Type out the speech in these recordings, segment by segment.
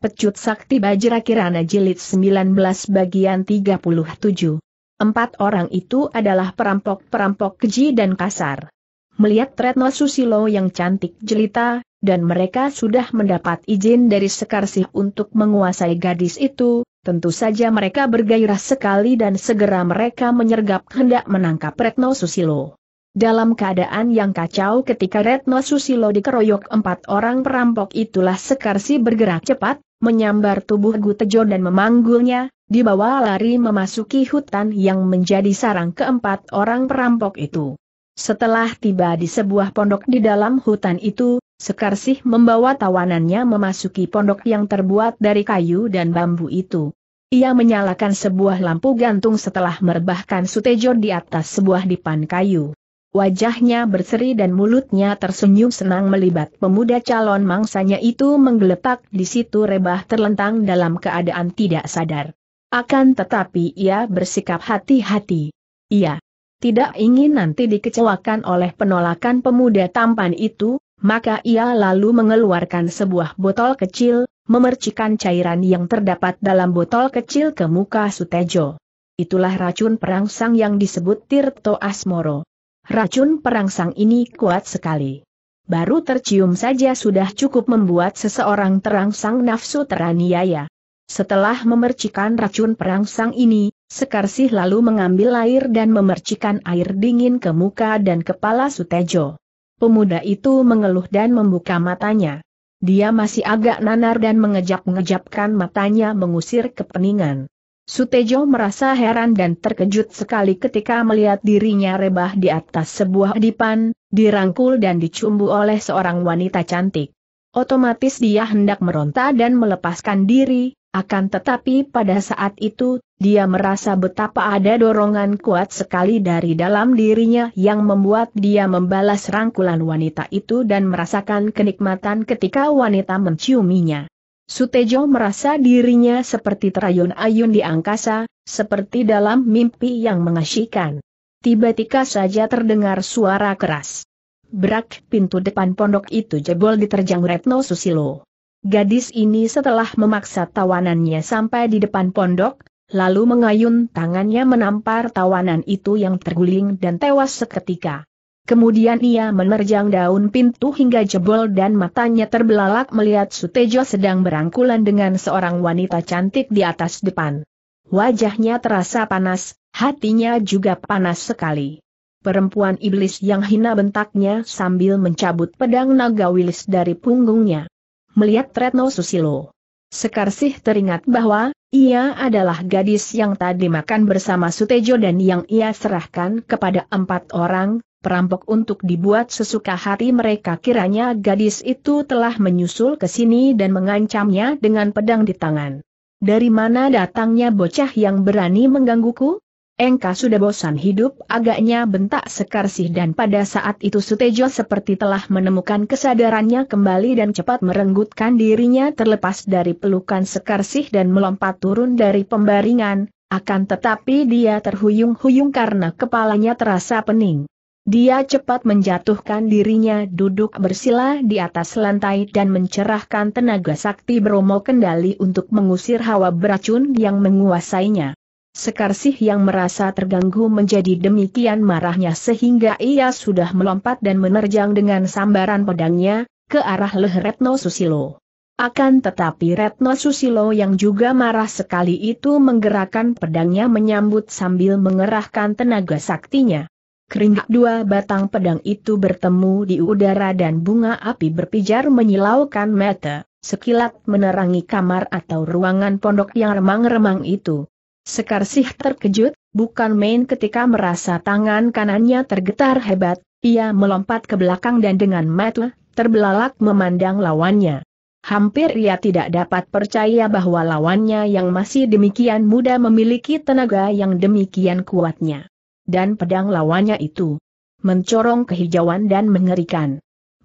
Pecut Sakti Bajra Kirana Jilid 19 bagian 37. Empat orang itu adalah perampok-perampok keji dan kasar. Melihat Retno Susilo yang cantik jelita, dan mereka sudah mendapat izin dari Sekarsih untuk menguasai gadis itu, tentu saja mereka bergairah sekali dan segera mereka menyergap hendak menangkap Retno Susilo. Dalam keadaan yang kacau ketika Retno Susilo dikeroyok empat orang perampok itulah Sekarsi bergerak cepat, menyambar tubuh Gutejo dan memanggulnya, dibawa lari memasuki hutan yang menjadi sarang keempat orang perampok itu. Setelah tiba di sebuah pondok di dalam hutan itu, Sekarsih membawa tawanannya memasuki pondok yang terbuat dari kayu dan bambu itu. Ia menyalakan sebuah lampu gantung setelah merebahkan Sutejo di atas sebuah dipan kayu. Wajahnya berseri dan mulutnya tersenyum senang melibat pemuda calon mangsanya itu menggeletak di situ rebah terlentang dalam keadaan tidak sadar. Akan tetapi ia bersikap hati-hati. Ia tidak ingin nanti dikecewakan oleh penolakan pemuda tampan itu, maka ia lalu mengeluarkan sebuah botol kecil, memercikan cairan yang terdapat dalam botol kecil ke muka Sutejo. Itulah racun perangsang yang disebut Tirto Asmoro. Racun perangsang ini kuat sekali. Baru tercium saja sudah cukup membuat seseorang terangsang nafsu teraniaya. Setelah memercikan racun perangsang ini, Sekarsih lalu mengambil air dan memercikan air dingin ke muka dan kepala Sutejo. Pemuda itu mengeluh dan membuka matanya. Dia masih agak nanar dan mengejap-ngejapkan matanya mengusir kepeningan. Sutejo merasa heran dan terkejut sekali ketika melihat dirinya rebah di atas sebuah dipan, dirangkul dan dicumbu oleh seorang wanita cantik. Otomatis dia hendak meronta dan melepaskan diri, akan tetapi pada saat itu, dia merasa betapa ada dorongan kuat sekali dari dalam dirinya yang membuat dia membalas rangkulan wanita itu dan merasakan kenikmatan ketika wanita menciuminya. Sutejo merasa dirinya seperti terayun-ayun di angkasa, seperti dalam mimpi yang mengasyikan. Tiba-tiba saja terdengar suara keras. Brak, pintu depan pondok itu jebol diterjang Retno Susilo. Gadis ini setelah memaksa tawanannya sampai di depan pondok, lalu mengayun tangannya menampar tawanan itu yang terguling dan tewas seketika. Kemudian ia menerjang daun pintu hingga jebol dan matanya terbelalak melihat Sutejo sedang berangkulan dengan seorang wanita cantik di atas depan. Wajahnya terasa panas, hatinya juga panas sekali. Perempuan iblis yang hina bentaknya sambil mencabut pedang naga wilis dari punggungnya. Melihat Retno Susilo. Sekarsih teringat bahwa, ia adalah gadis yang tadi makan bersama Sutejo dan yang ia serahkan kepada empat orang, perampok untuk dibuat sesuka hati mereka kiranya gadis itu telah menyusul ke sini dan mengancamnya dengan pedang di tangan. Dari mana datangnya bocah yang berani menggangguku? Engka sudah bosan hidup agaknya bentak sekarsih dan pada saat itu Sutejo seperti telah menemukan kesadarannya kembali dan cepat merenggutkan dirinya terlepas dari pelukan sekarsih dan melompat turun dari pembaringan, akan tetapi dia terhuyung-huyung karena kepalanya terasa pening. Dia cepat menjatuhkan dirinya duduk bersila di atas lantai dan mencerahkan tenaga sakti Bromo kendali untuk mengusir hawa beracun yang menguasainya. Sekarsih yang merasa terganggu menjadi demikian marahnya sehingga ia sudah melompat dan menerjang dengan sambaran pedangnya, ke arah leher Retno Susilo. Akan tetapi Retno Susilo yang juga marah sekali itu menggerakkan pedangnya menyambut sambil mengerahkan tenaga saktinya. Keringat dua batang pedang itu bertemu di udara dan bunga api berpijar menyilaukan mata, sekilat menerangi kamar atau ruangan pondok yang remang-remang itu. Sekar Sekarsih terkejut, bukan main ketika merasa tangan kanannya tergetar hebat, ia melompat ke belakang dan dengan mata, terbelalak memandang lawannya. Hampir ia tidak dapat percaya bahwa lawannya yang masih demikian muda memiliki tenaga yang demikian kuatnya dan pedang lawannya itu mencorong kehijauan dan mengerikan.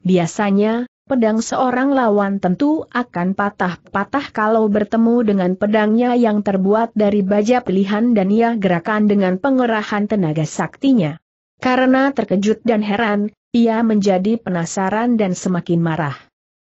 Biasanya, pedang seorang lawan tentu akan patah-patah kalau bertemu dengan pedangnya yang terbuat dari baja pilihan dan ia gerakan dengan pengerahan tenaga saktinya. Karena terkejut dan heran, ia menjadi penasaran dan semakin marah.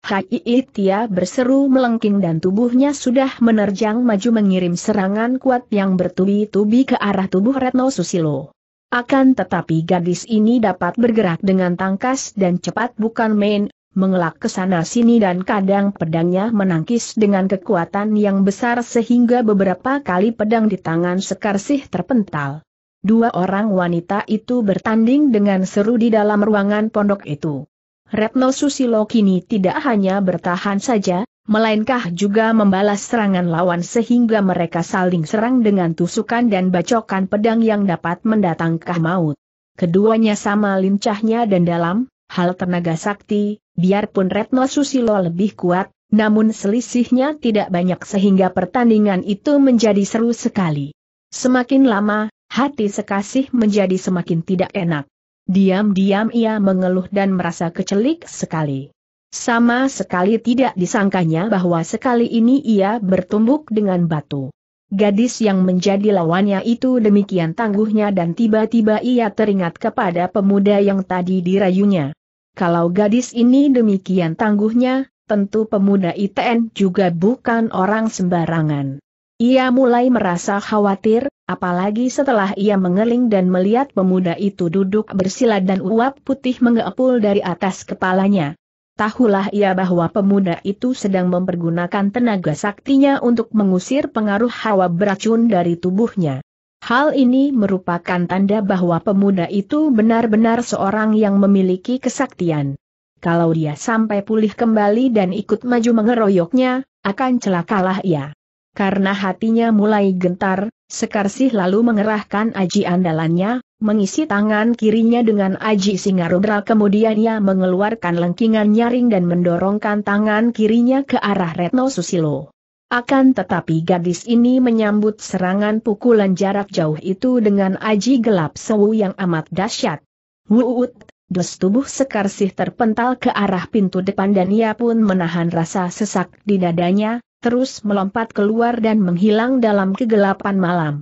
Hai Tia berseru melengking dan tubuhnya sudah menerjang maju mengirim serangan kuat yang bertubi-tubi ke arah tubuh Retno Susilo. Akan tetapi gadis ini dapat bergerak dengan tangkas dan cepat bukan main, mengelak ke sana sini dan kadang pedangnya menangkis dengan kekuatan yang besar sehingga beberapa kali pedang di tangan Sekarsih terpental. Dua orang wanita itu bertanding dengan seru di dalam ruangan pondok itu. Retno Susilo kini tidak hanya bertahan saja, Melainkah juga membalas serangan lawan sehingga mereka saling serang dengan tusukan dan bacokan pedang yang dapat mendatangkan maut. Keduanya sama lincahnya dan dalam, hal tenaga sakti, biarpun Retno Susilo lebih kuat, namun selisihnya tidak banyak sehingga pertandingan itu menjadi seru sekali. Semakin lama, hati Sekasih menjadi semakin tidak enak. Diam-diam ia mengeluh dan merasa kecelik sekali. Sama sekali tidak disangkanya bahwa sekali ini ia bertumbuk dengan batu. Gadis yang menjadi lawannya itu demikian tangguhnya dan tiba-tiba ia teringat kepada pemuda yang tadi dirayunya. Kalau gadis ini demikian tangguhnya, tentu pemuda ITN juga bukan orang sembarangan. Ia mulai merasa khawatir, apalagi setelah ia mengeling dan melihat pemuda itu duduk bersila dan uap putih mengepul dari atas kepalanya tahulah ia bahwa pemuda itu sedang mempergunakan tenaga saktinya untuk mengusir pengaruh hawa beracun dari tubuhnya. Hal ini merupakan tanda bahwa pemuda itu benar-benar seorang yang memiliki kesaktian. Kalau dia sampai pulih kembali dan ikut maju mengeroyoknya, akan celakalah ia. Karena hatinya mulai gentar, Sekarsih lalu mengerahkan aji andalannya, mengisi tangan kirinya dengan Aji Singarudra kemudian ia mengeluarkan lengkingan nyaring dan mendorongkan tangan kirinya ke arah Retno Susilo. Akan tetapi gadis ini menyambut serangan pukulan jarak jauh itu dengan Aji gelap sewu yang amat dahsyat. Wuut, dos tubuh sekarsih terpental ke arah pintu depan dan ia pun menahan rasa sesak di dadanya, terus melompat keluar dan menghilang dalam kegelapan malam.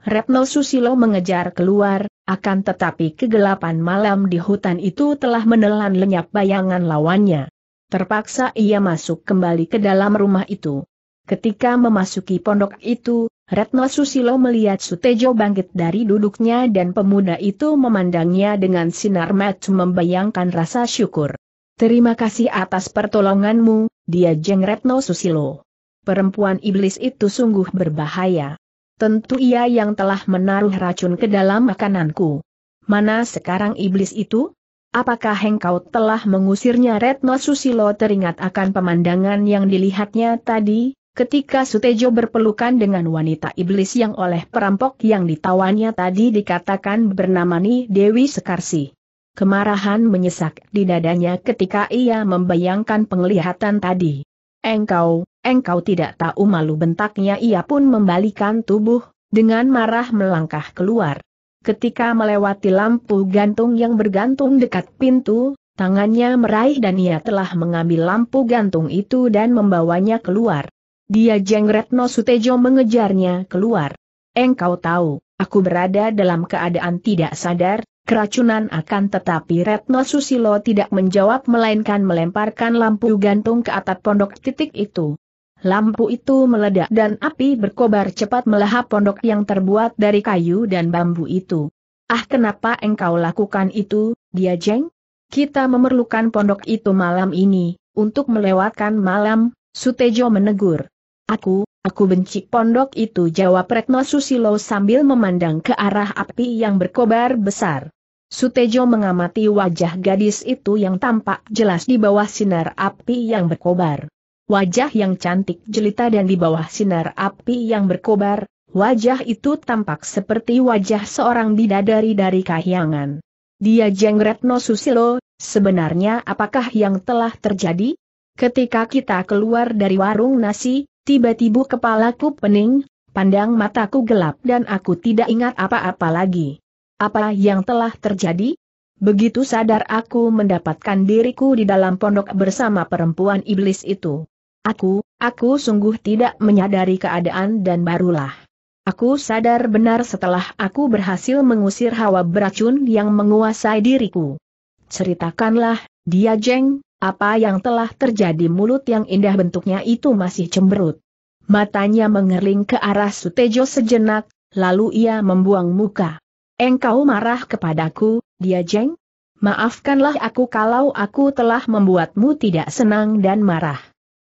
Retno Susilo mengejar keluar, akan tetapi kegelapan malam di hutan itu telah menelan lenyap bayangan lawannya. Terpaksa ia masuk kembali ke dalam rumah itu. Ketika memasuki pondok itu, Retno Susilo melihat Sutejo bangkit dari duduknya dan pemuda itu memandangnya dengan sinar mata membayangkan rasa syukur. Terima kasih atas pertolonganmu, dia jeng Retno Susilo. Perempuan iblis itu sungguh berbahaya. Tentu ia yang telah menaruh racun ke dalam makananku. Mana sekarang iblis itu? Apakah engkau telah mengusirnya Retno Susilo teringat akan pemandangan yang dilihatnya tadi, ketika Sutejo berpelukan dengan wanita iblis yang oleh perampok yang ditawannya tadi dikatakan bernama Dewi Sekarsi. Kemarahan menyesak di dadanya ketika ia membayangkan penglihatan tadi. Engkau, Engkau tidak tahu malu bentaknya ia pun membalikan tubuh, dengan marah melangkah keluar. Ketika melewati lampu gantung yang bergantung dekat pintu, tangannya meraih dan ia telah mengambil lampu gantung itu dan membawanya keluar. Dia Jengretno Sutejo mengejarnya keluar. Engkau tahu, aku berada dalam keadaan tidak sadar, keracunan akan tetapi Retno Susilo tidak menjawab melainkan melemparkan lampu gantung ke atap pondok titik itu. Lampu itu meledak dan api berkobar cepat melahap pondok yang terbuat dari kayu dan bambu itu. Ah kenapa engkau lakukan itu, dia jeng? Kita memerlukan pondok itu malam ini, untuk melewatkan malam, Sutejo menegur. Aku, aku benci pondok itu jawab Retno Susilo sambil memandang ke arah api yang berkobar besar. Sutejo mengamati wajah gadis itu yang tampak jelas di bawah sinar api yang berkobar wajah yang cantik jelita dan di bawah sinar api yang berkobar, wajah itu tampak seperti wajah seorang bidadari dari kahyangan. Dia Jengretno Susilo, sebenarnya apakah yang telah terjadi? Ketika kita keluar dari warung nasi, tiba-tiba kepalaku pening, pandang mataku gelap dan aku tidak ingat apa-apa lagi. Apa yang telah terjadi? Begitu sadar aku mendapatkan diriku di dalam pondok bersama perempuan iblis itu. Aku, aku sungguh tidak menyadari keadaan dan barulah. Aku sadar benar setelah aku berhasil mengusir hawa beracun yang menguasai diriku. Ceritakanlah, dia jeng, apa yang telah terjadi mulut yang indah bentuknya itu masih cemberut. Matanya mengering ke arah Sutejo sejenak, lalu ia membuang muka. Engkau marah kepadaku, dia jeng? Maafkanlah aku kalau aku telah membuatmu tidak senang dan marah.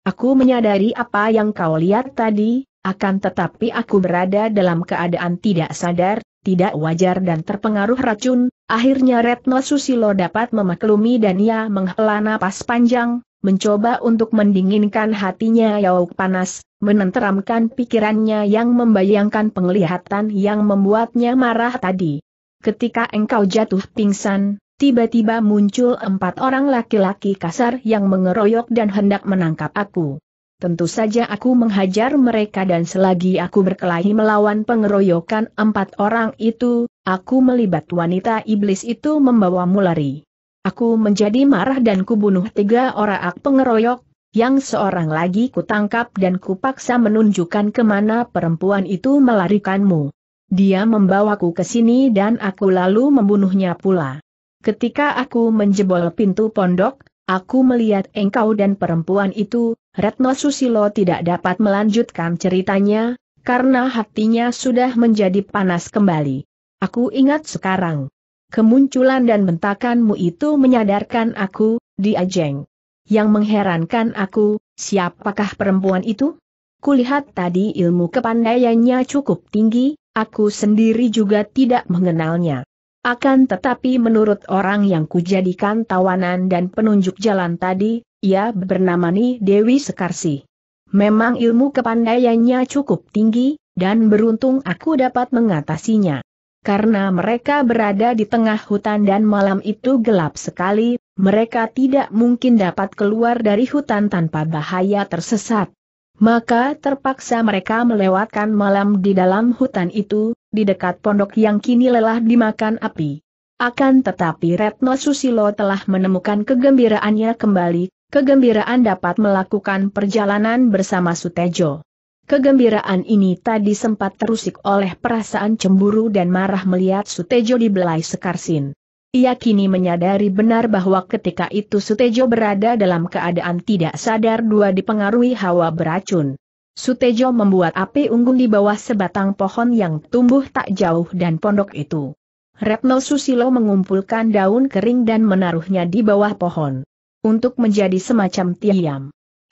Aku menyadari apa yang kau lihat tadi, akan tetapi aku berada dalam keadaan tidak sadar, tidak wajar dan terpengaruh racun, akhirnya Retno Susilo dapat memaklumi dan ia menghela napas panjang, mencoba untuk mendinginkan hatinya yauk panas, menenteramkan pikirannya yang membayangkan penglihatan yang membuatnya marah tadi. Ketika engkau jatuh pingsan, tiba-tiba muncul empat orang laki-laki kasar yang mengeroyok dan hendak menangkap aku. Tentu saja aku menghajar mereka dan selagi aku berkelahi melawan pengeroyokan empat orang itu, aku melibat wanita iblis itu membawamu lari. Aku menjadi marah dan kubunuh tiga orang pengeroyok, yang seorang lagi kutangkap dan kupaksa menunjukkan kemana perempuan itu melarikanmu. Dia membawaku ke sini dan aku lalu membunuhnya pula. Ketika aku menjebol pintu pondok, aku melihat engkau dan perempuan itu, Retno Susilo tidak dapat melanjutkan ceritanya, karena hatinya sudah menjadi panas kembali. Aku ingat sekarang. Kemunculan dan bentakanmu itu menyadarkan aku, diajeng. Yang mengherankan aku, siapakah perempuan itu? Kulihat tadi ilmu kepandaiannya cukup tinggi, aku sendiri juga tidak mengenalnya. Akan tetapi menurut orang yang kujadikan tawanan dan penunjuk jalan tadi, ia bernama Ni Dewi Sekarsi. Memang ilmu kepandaiannya cukup tinggi, dan beruntung aku dapat mengatasinya. Karena mereka berada di tengah hutan dan malam itu gelap sekali, mereka tidak mungkin dapat keluar dari hutan tanpa bahaya tersesat. Maka terpaksa mereka melewatkan malam di dalam hutan itu, di dekat pondok yang kini lelah dimakan api. Akan tetapi Retno Susilo telah menemukan kegembiraannya kembali, kegembiraan dapat melakukan perjalanan bersama Sutejo. Kegembiraan ini tadi sempat terusik oleh perasaan cemburu dan marah melihat Sutejo dibelai sekarsin. Ia kini menyadari benar bahwa ketika itu Sutejo berada dalam keadaan tidak sadar dua dipengaruhi hawa beracun. Sutejo membuat api unggun di bawah sebatang pohon yang tumbuh tak jauh dan pondok itu. Retno Susilo mengumpulkan daun kering dan menaruhnya di bawah pohon. Untuk menjadi semacam tiam.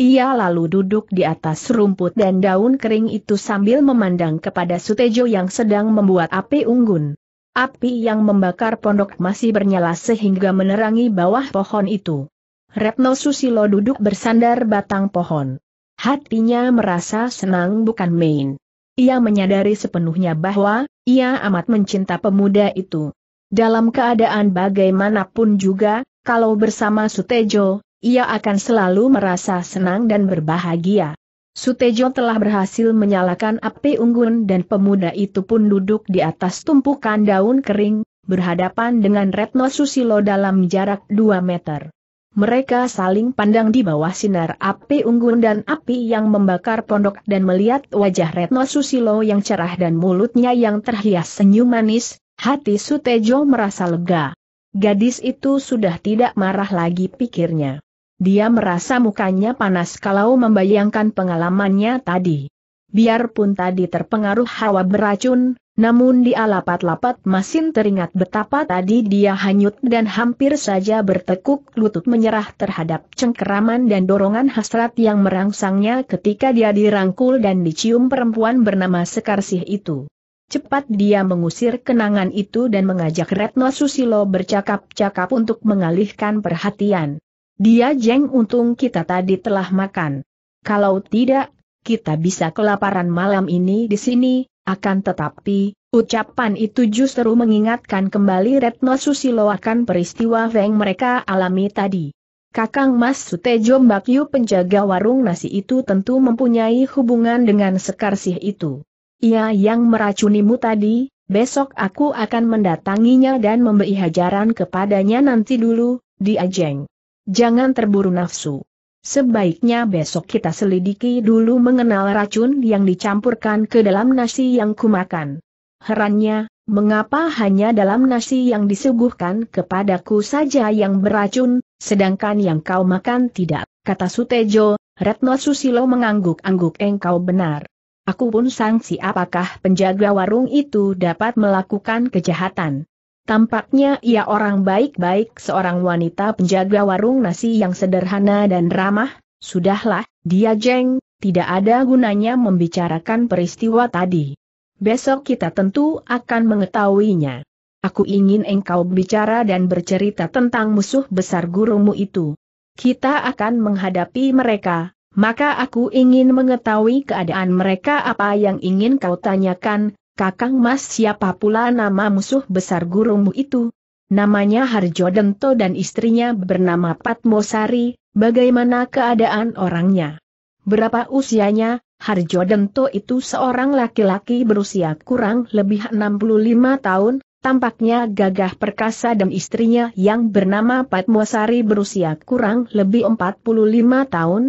Ia lalu duduk di atas rumput dan daun kering itu sambil memandang kepada Sutejo yang sedang membuat api unggun. Api yang membakar pondok masih bernyala sehingga menerangi bawah pohon itu. Retno Susilo duduk bersandar batang pohon. Hatinya merasa senang bukan main. Ia menyadari sepenuhnya bahwa, ia amat mencinta pemuda itu. Dalam keadaan bagaimanapun juga, kalau bersama Sutejo, ia akan selalu merasa senang dan berbahagia. Sutejo telah berhasil menyalakan api unggun dan pemuda itu pun duduk di atas tumpukan daun kering, berhadapan dengan Retno Susilo dalam jarak 2 meter. Mereka saling pandang di bawah sinar api unggun dan api yang membakar pondok dan melihat wajah Retno Susilo yang cerah dan mulutnya yang terhias senyum manis, hati Sutejo merasa lega. Gadis itu sudah tidak marah lagi pikirnya. Dia merasa mukanya panas kalau membayangkan pengalamannya tadi. Biarpun tadi terpengaruh hawa beracun, namun di alapat-lapat masin teringat betapa tadi dia hanyut dan hampir saja bertekuk lutut menyerah terhadap cengkeraman dan dorongan hasrat yang merangsangnya ketika dia dirangkul dan dicium perempuan bernama Sekarsih itu. Cepat dia mengusir kenangan itu dan mengajak Retno Susilo bercakap-cakap untuk mengalihkan perhatian. Dia jeng untung kita tadi telah makan. Kalau tidak, kita bisa kelaparan malam ini di sini, akan tetapi, ucapan itu justru mengingatkan kembali Retno Susilo akan peristiwa yang mereka alami tadi. Kakang Mas Sutejo Mbakyu penjaga warung nasi itu tentu mempunyai hubungan dengan Sekarsih itu. Ia yang meracunimu tadi, besok aku akan mendatanginya dan memberi hajaran kepadanya nanti dulu, diajeng. Jangan terburu nafsu. Sebaiknya besok kita selidiki dulu mengenal racun yang dicampurkan ke dalam nasi yang kumakan. Herannya, mengapa hanya dalam nasi yang disuguhkan kepadaku saja yang beracun, sedangkan yang kau makan tidak, kata Sutejo, Retno Susilo mengangguk-angguk engkau benar. Aku pun sangsi apakah penjaga warung itu dapat melakukan kejahatan. Tampaknya ia orang baik-baik seorang wanita penjaga warung nasi yang sederhana dan ramah, sudahlah, dia jeng, tidak ada gunanya membicarakan peristiwa tadi. Besok kita tentu akan mengetahuinya. Aku ingin engkau bicara dan bercerita tentang musuh besar gurumu itu. Kita akan menghadapi mereka, maka aku ingin mengetahui keadaan mereka apa yang ingin kau tanyakan, Kakang Mas siapa pula nama musuh besar gurumu itu? Namanya Harjo Dento dan istrinya bernama Patmosari, bagaimana keadaan orangnya? Berapa usianya? Harjo Dento itu seorang laki-laki berusia kurang lebih 65 tahun, tampaknya gagah perkasa dan istrinya yang bernama Patmosari berusia kurang lebih 45 tahun.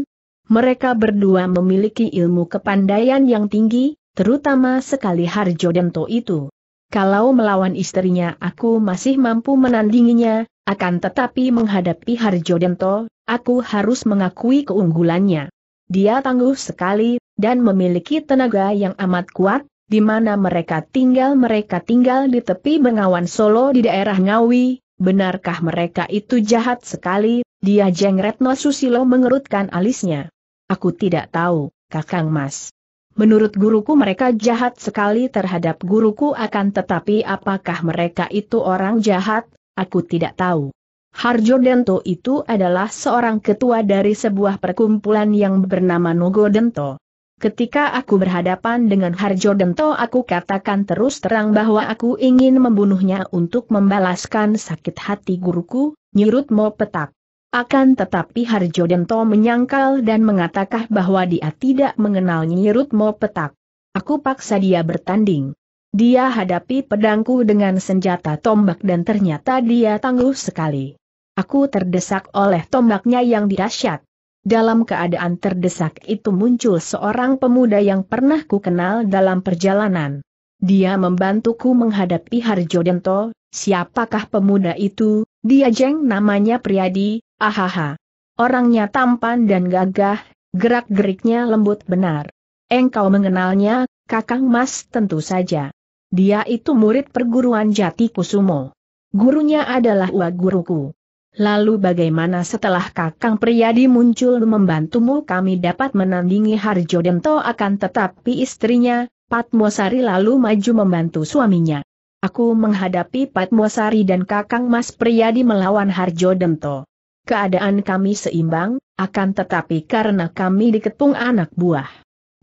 Mereka berdua memiliki ilmu kepandaian yang tinggi, terutama sekali Harjo Dento itu. Kalau melawan istrinya aku masih mampu menandinginya, akan tetapi menghadapi Harjo Dento, aku harus mengakui keunggulannya. Dia tangguh sekali, dan memiliki tenaga yang amat kuat, di mana mereka tinggal mereka tinggal di tepi Bengawan Solo di daerah Ngawi, benarkah mereka itu jahat sekali, dia jengret Susilo mengerutkan alisnya. Aku tidak tahu, Kakang Mas. Menurut guruku mereka jahat sekali terhadap guruku akan tetapi apakah mereka itu orang jahat, aku tidak tahu. Harjo Dento itu adalah seorang ketua dari sebuah perkumpulan yang bernama Nogo Dento. Ketika aku berhadapan dengan Harjo Dento aku katakan terus terang bahwa aku ingin membunuhnya untuk membalaskan sakit hati guruku, Nyurut Mo Petak. Akan tetapi Harjo Dento menyangkal dan mengatakan bahwa dia tidak mengenal Nyirut Mo Petak. Aku paksa dia bertanding. Dia hadapi pedangku dengan senjata tombak dan ternyata dia tangguh sekali. Aku terdesak oleh tombaknya yang dirasyat. Dalam keadaan terdesak itu muncul seorang pemuda yang pernah ku kenal dalam perjalanan. Dia membantuku menghadapi Harjo Dento, siapakah pemuda itu, dia jeng namanya Priyadi, ahaha. Orangnya tampan dan gagah, gerak-geriknya lembut benar. Engkau mengenalnya, Kakang Mas tentu saja. Dia itu murid perguruan Jati Kusumo. Gurunya adalah Ua guruku. Lalu bagaimana setelah Kakang Priyadi muncul membantumu kami dapat menandingi Harjo Dento akan tetapi istrinya, Patmosari lalu maju membantu suaminya. Aku menghadapi Patmosari dan Kakang Mas Priyadi melawan Harjo Dento. Keadaan kami seimbang, akan tetapi karena kami dikepung anak buah.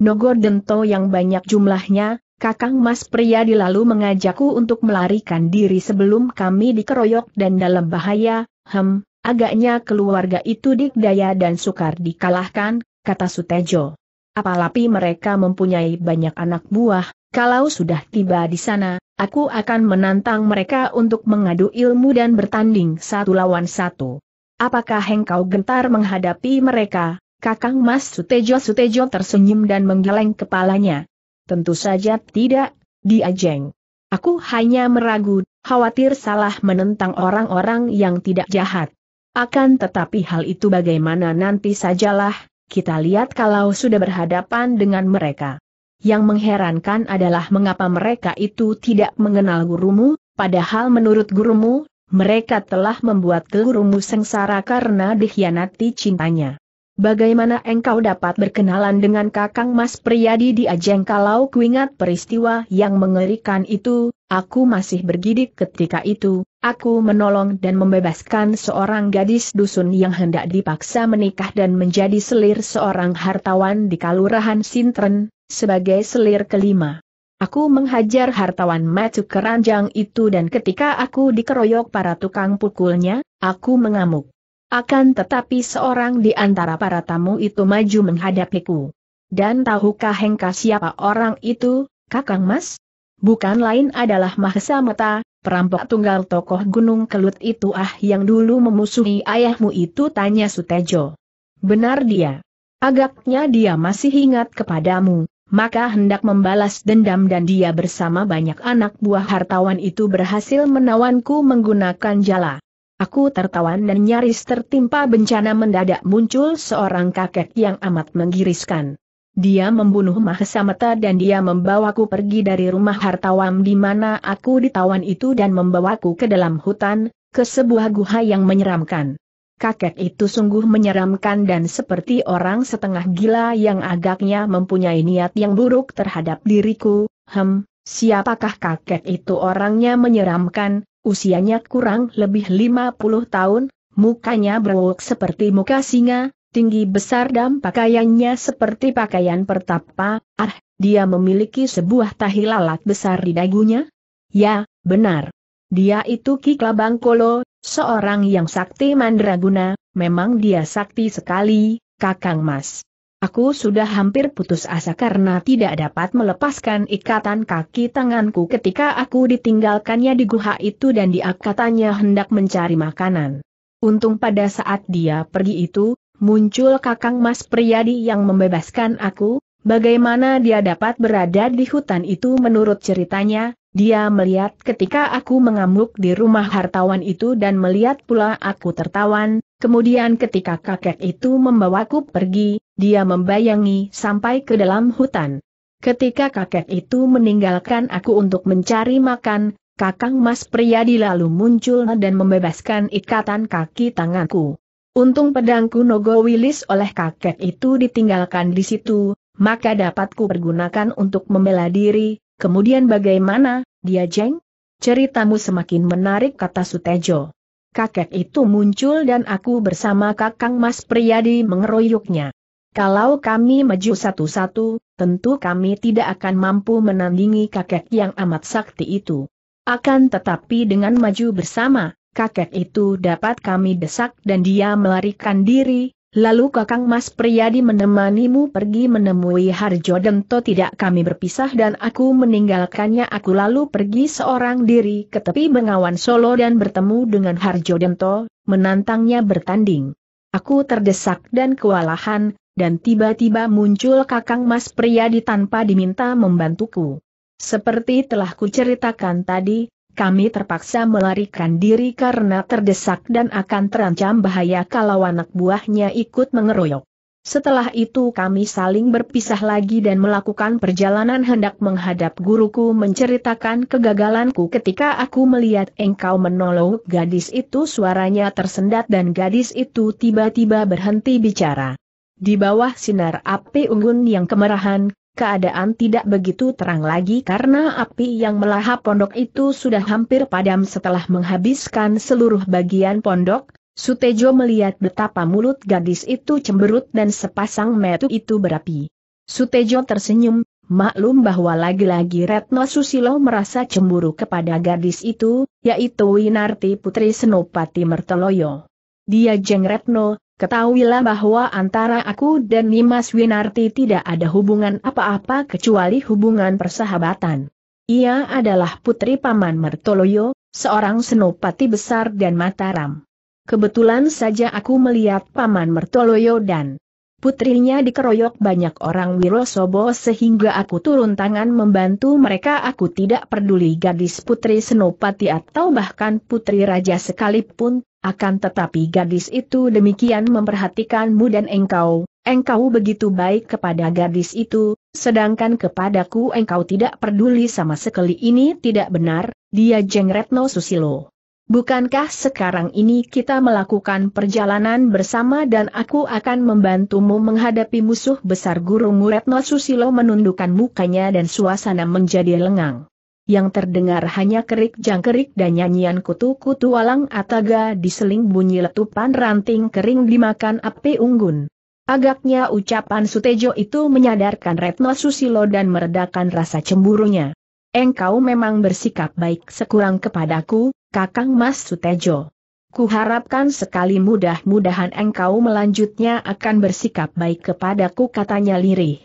Nogor Dento yang banyak jumlahnya, Kakang Mas Priyadi lalu mengajakku untuk melarikan diri sebelum kami dikeroyok dan dalam bahaya, hem, agaknya keluarga itu dikdaya dan sukar dikalahkan, kata Sutejo apalagi mereka mempunyai banyak anak buah, kalau sudah tiba di sana, aku akan menantang mereka untuk mengadu ilmu dan bertanding satu lawan satu. Apakah engkau gentar menghadapi mereka? Kakang Mas Sutejo Sutejo tersenyum dan menggeleng kepalanya. Tentu saja tidak, diajeng. Aku hanya meragu, khawatir salah menentang orang-orang yang tidak jahat. Akan tetapi hal itu bagaimana nanti sajalah, kita lihat kalau sudah berhadapan dengan mereka. Yang mengherankan adalah mengapa mereka itu tidak mengenal gurumu, padahal menurut gurumu, mereka telah membuat gurumu sengsara karena dikhianati cintanya. Bagaimana engkau dapat berkenalan dengan kakang Mas Priyadi di Ajeng kalau kuingat peristiwa yang mengerikan itu, aku masih bergidik ketika itu, aku menolong dan membebaskan seorang gadis dusun yang hendak dipaksa menikah dan menjadi selir seorang hartawan di Kalurahan Sintren, sebagai selir kelima. Aku menghajar hartawan matu keranjang itu dan ketika aku dikeroyok para tukang pukulnya, aku mengamuk. Akan tetapi seorang di antara para tamu itu maju menghadapiku. Dan tahukah Hengka siapa orang itu, Kakang Mas? Bukan lain adalah Mahesa Mata, perampok tunggal tokoh Gunung Kelut itu ah yang dulu memusuhi ayahmu itu tanya Sutejo. Benar dia. Agaknya dia masih ingat kepadamu, maka hendak membalas dendam dan dia bersama banyak anak buah hartawan itu berhasil menawanku menggunakan jala. Aku tertawan dan nyaris tertimpa bencana mendadak muncul seorang kakek yang amat menggiriskan. Dia membunuh Mahesameta dan dia membawaku pergi dari rumah hartawam di mana aku ditawan itu dan membawaku ke dalam hutan, ke sebuah guha yang menyeramkan. Kakek itu sungguh menyeramkan dan seperti orang setengah gila yang agaknya mempunyai niat yang buruk terhadap diriku, hem, siapakah kakek itu orangnya menyeramkan, usianya kurang lebih 50 tahun, mukanya berwok seperti muka singa, tinggi besar dan pakaiannya seperti pakaian pertapa, ah, dia memiliki sebuah tahi lalat besar di dagunya? Ya, benar. Dia itu Ki Kolo, seorang yang sakti mandraguna, memang dia sakti sekali, Kakang Mas. Aku sudah hampir putus asa karena tidak dapat melepaskan ikatan kaki tanganku ketika aku ditinggalkannya di guha itu dan dia katanya hendak mencari makanan. Untung pada saat dia pergi itu, muncul kakang Mas Priyadi yang membebaskan aku, bagaimana dia dapat berada di hutan itu menurut ceritanya, dia melihat ketika aku mengamuk di rumah hartawan itu dan melihat pula aku tertawan, kemudian ketika kakek itu membawaku pergi, dia membayangi sampai ke dalam hutan. Ketika kakek itu meninggalkan aku untuk mencari makan, kakang Mas Priyadi lalu muncul dan membebaskan ikatan kaki tanganku. Untung pedangku Nogo Wilis oleh kakek itu ditinggalkan di situ, maka dapatku pergunakan untuk membela diri, Kemudian bagaimana, dia jeng? Ceritamu semakin menarik kata Sutejo. Kakek itu muncul dan aku bersama kakang Mas Priyadi mengeroyoknya. Kalau kami maju satu-satu, tentu kami tidak akan mampu menandingi kakek yang amat sakti itu. Akan tetapi dengan maju bersama, kakek itu dapat kami desak dan dia melarikan diri, Lalu Kakang Mas Priyadi menemanimu pergi menemui Harjo Dento tidak kami berpisah dan aku meninggalkannya aku lalu pergi seorang diri ke tepi Bengawan Solo dan bertemu dengan Harjo Dento, menantangnya bertanding. Aku terdesak dan kewalahan, dan tiba-tiba muncul Kakang Mas Priyadi tanpa diminta membantuku. Seperti telah kuceritakan tadi, kami terpaksa melarikan diri karena terdesak dan akan terancam bahaya kalau anak buahnya ikut mengeroyok. Setelah itu kami saling berpisah lagi dan melakukan perjalanan hendak menghadap guruku menceritakan kegagalanku ketika aku melihat engkau menolong gadis itu suaranya tersendat dan gadis itu tiba-tiba berhenti bicara. Di bawah sinar api unggun yang kemerahan, keadaan tidak begitu terang lagi karena api yang melahap pondok itu sudah hampir padam setelah menghabiskan seluruh bagian pondok, Sutejo melihat betapa mulut gadis itu cemberut dan sepasang metu itu berapi. Sutejo tersenyum, maklum bahwa lagi-lagi Retno Susilo merasa cemburu kepada gadis itu, yaitu Winarti Putri Senopati Mertoloyo. Dia jeng Retno, Ketahuilah bahwa antara aku dan Nimas Winarti tidak ada hubungan apa-apa kecuali hubungan persahabatan. Ia adalah putri Paman Mertoloyo, seorang senopati besar dan Mataram. Kebetulan saja aku melihat Paman Mertoloyo dan Putrinya dikeroyok banyak orang Wirosobo sehingga aku turun tangan membantu mereka. Aku tidak peduli gadis putri Senopati atau bahkan putri raja sekalipun, akan tetapi gadis itu demikian memperhatikanmu dan engkau, engkau begitu baik kepada gadis itu, sedangkan kepadaku engkau tidak peduli sama sekali ini tidak benar, dia jengretno Susilo. Bukankah sekarang ini kita melakukan perjalanan bersama dan aku akan membantumu menghadapi musuh besar Guru Muretno Susilo menundukkan mukanya dan suasana menjadi lengang. Yang terdengar hanya kerik jangkerik dan nyanyian kutu-kutu walang ataga diseling bunyi letupan ranting kering dimakan api unggun. Agaknya ucapan Sutejo itu menyadarkan Retno Susilo dan meredakan rasa cemburunya. Engkau memang bersikap baik sekurang kepadaku, Kakang Mas Sutejo. Kuharapkan sekali mudah-mudahan engkau melanjutnya akan bersikap baik kepadaku katanya lirih.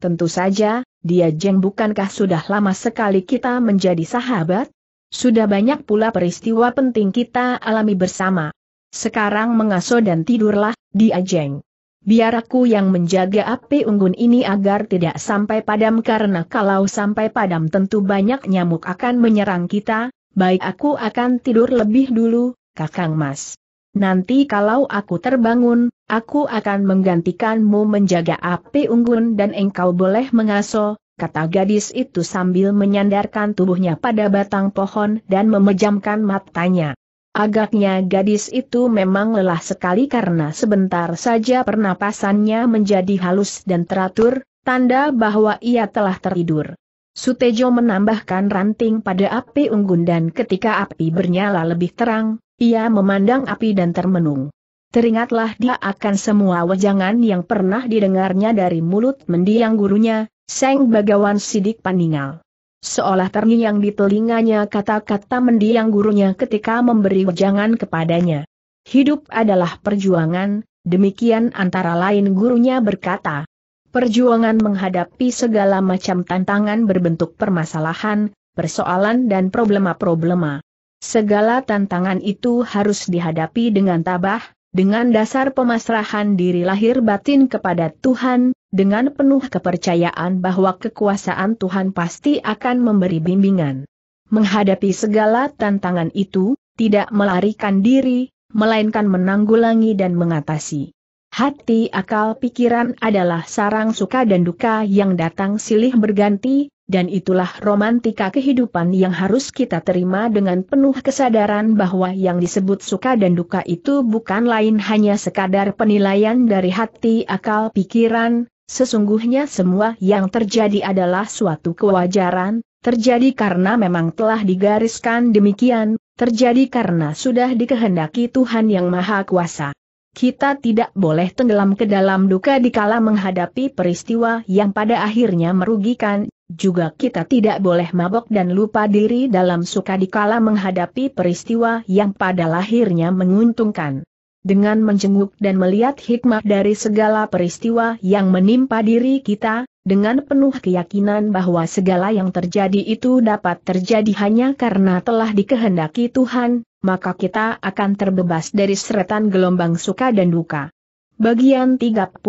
Tentu saja, dia jeng bukankah sudah lama sekali kita menjadi sahabat? Sudah banyak pula peristiwa penting kita alami bersama. Sekarang mengaso dan tidurlah, dia jeng. Biar aku yang menjaga api unggun ini agar tidak sampai padam karena kalau sampai padam tentu banyak nyamuk akan menyerang kita, baik aku akan tidur lebih dulu, Kakang Mas. Nanti kalau aku terbangun, aku akan menggantikanmu menjaga api unggun dan engkau boleh mengasuh, kata gadis itu sambil menyandarkan tubuhnya pada batang pohon dan memejamkan matanya. Agaknya gadis itu memang lelah sekali karena sebentar saja pernapasannya menjadi halus dan teratur, tanda bahwa ia telah tertidur. Sutejo menambahkan ranting pada api unggun dan ketika api bernyala lebih terang, ia memandang api dan termenung. Teringatlah dia akan semua wejangan yang pernah didengarnya dari mulut mendiang gurunya, Seng Bagawan Sidik Paningal. Seolah terngiang di telinganya kata-kata mendiang gurunya ketika memberi wejangan kepadanya. Hidup adalah perjuangan, demikian antara lain gurunya berkata. Perjuangan menghadapi segala macam tantangan berbentuk permasalahan, persoalan dan problema-problema. Segala tantangan itu harus dihadapi dengan tabah, dengan dasar pemasrahan diri lahir batin kepada Tuhan, dengan penuh kepercayaan bahwa kekuasaan Tuhan pasti akan memberi bimbingan. Menghadapi segala tantangan itu, tidak melarikan diri, melainkan menanggulangi dan mengatasi. Hati akal pikiran adalah sarang suka dan duka yang datang silih berganti, dan itulah romantika kehidupan yang harus kita terima dengan penuh kesadaran bahwa yang disebut suka dan duka itu bukan lain hanya sekadar penilaian dari hati akal pikiran, sesungguhnya semua yang terjadi adalah suatu kewajaran, terjadi karena memang telah digariskan demikian, terjadi karena sudah dikehendaki Tuhan Yang Maha Kuasa kita tidak boleh tenggelam ke dalam duka dikala menghadapi peristiwa yang pada akhirnya merugikan, juga kita tidak boleh mabok dan lupa diri dalam suka dikala menghadapi peristiwa yang pada lahirnya menguntungkan. Dengan menjenguk dan melihat hikmah dari segala peristiwa yang menimpa diri kita, dengan penuh keyakinan bahwa segala yang terjadi itu dapat terjadi hanya karena telah dikehendaki Tuhan, maka kita akan terbebas dari seretan gelombang suka dan duka. Bagian 38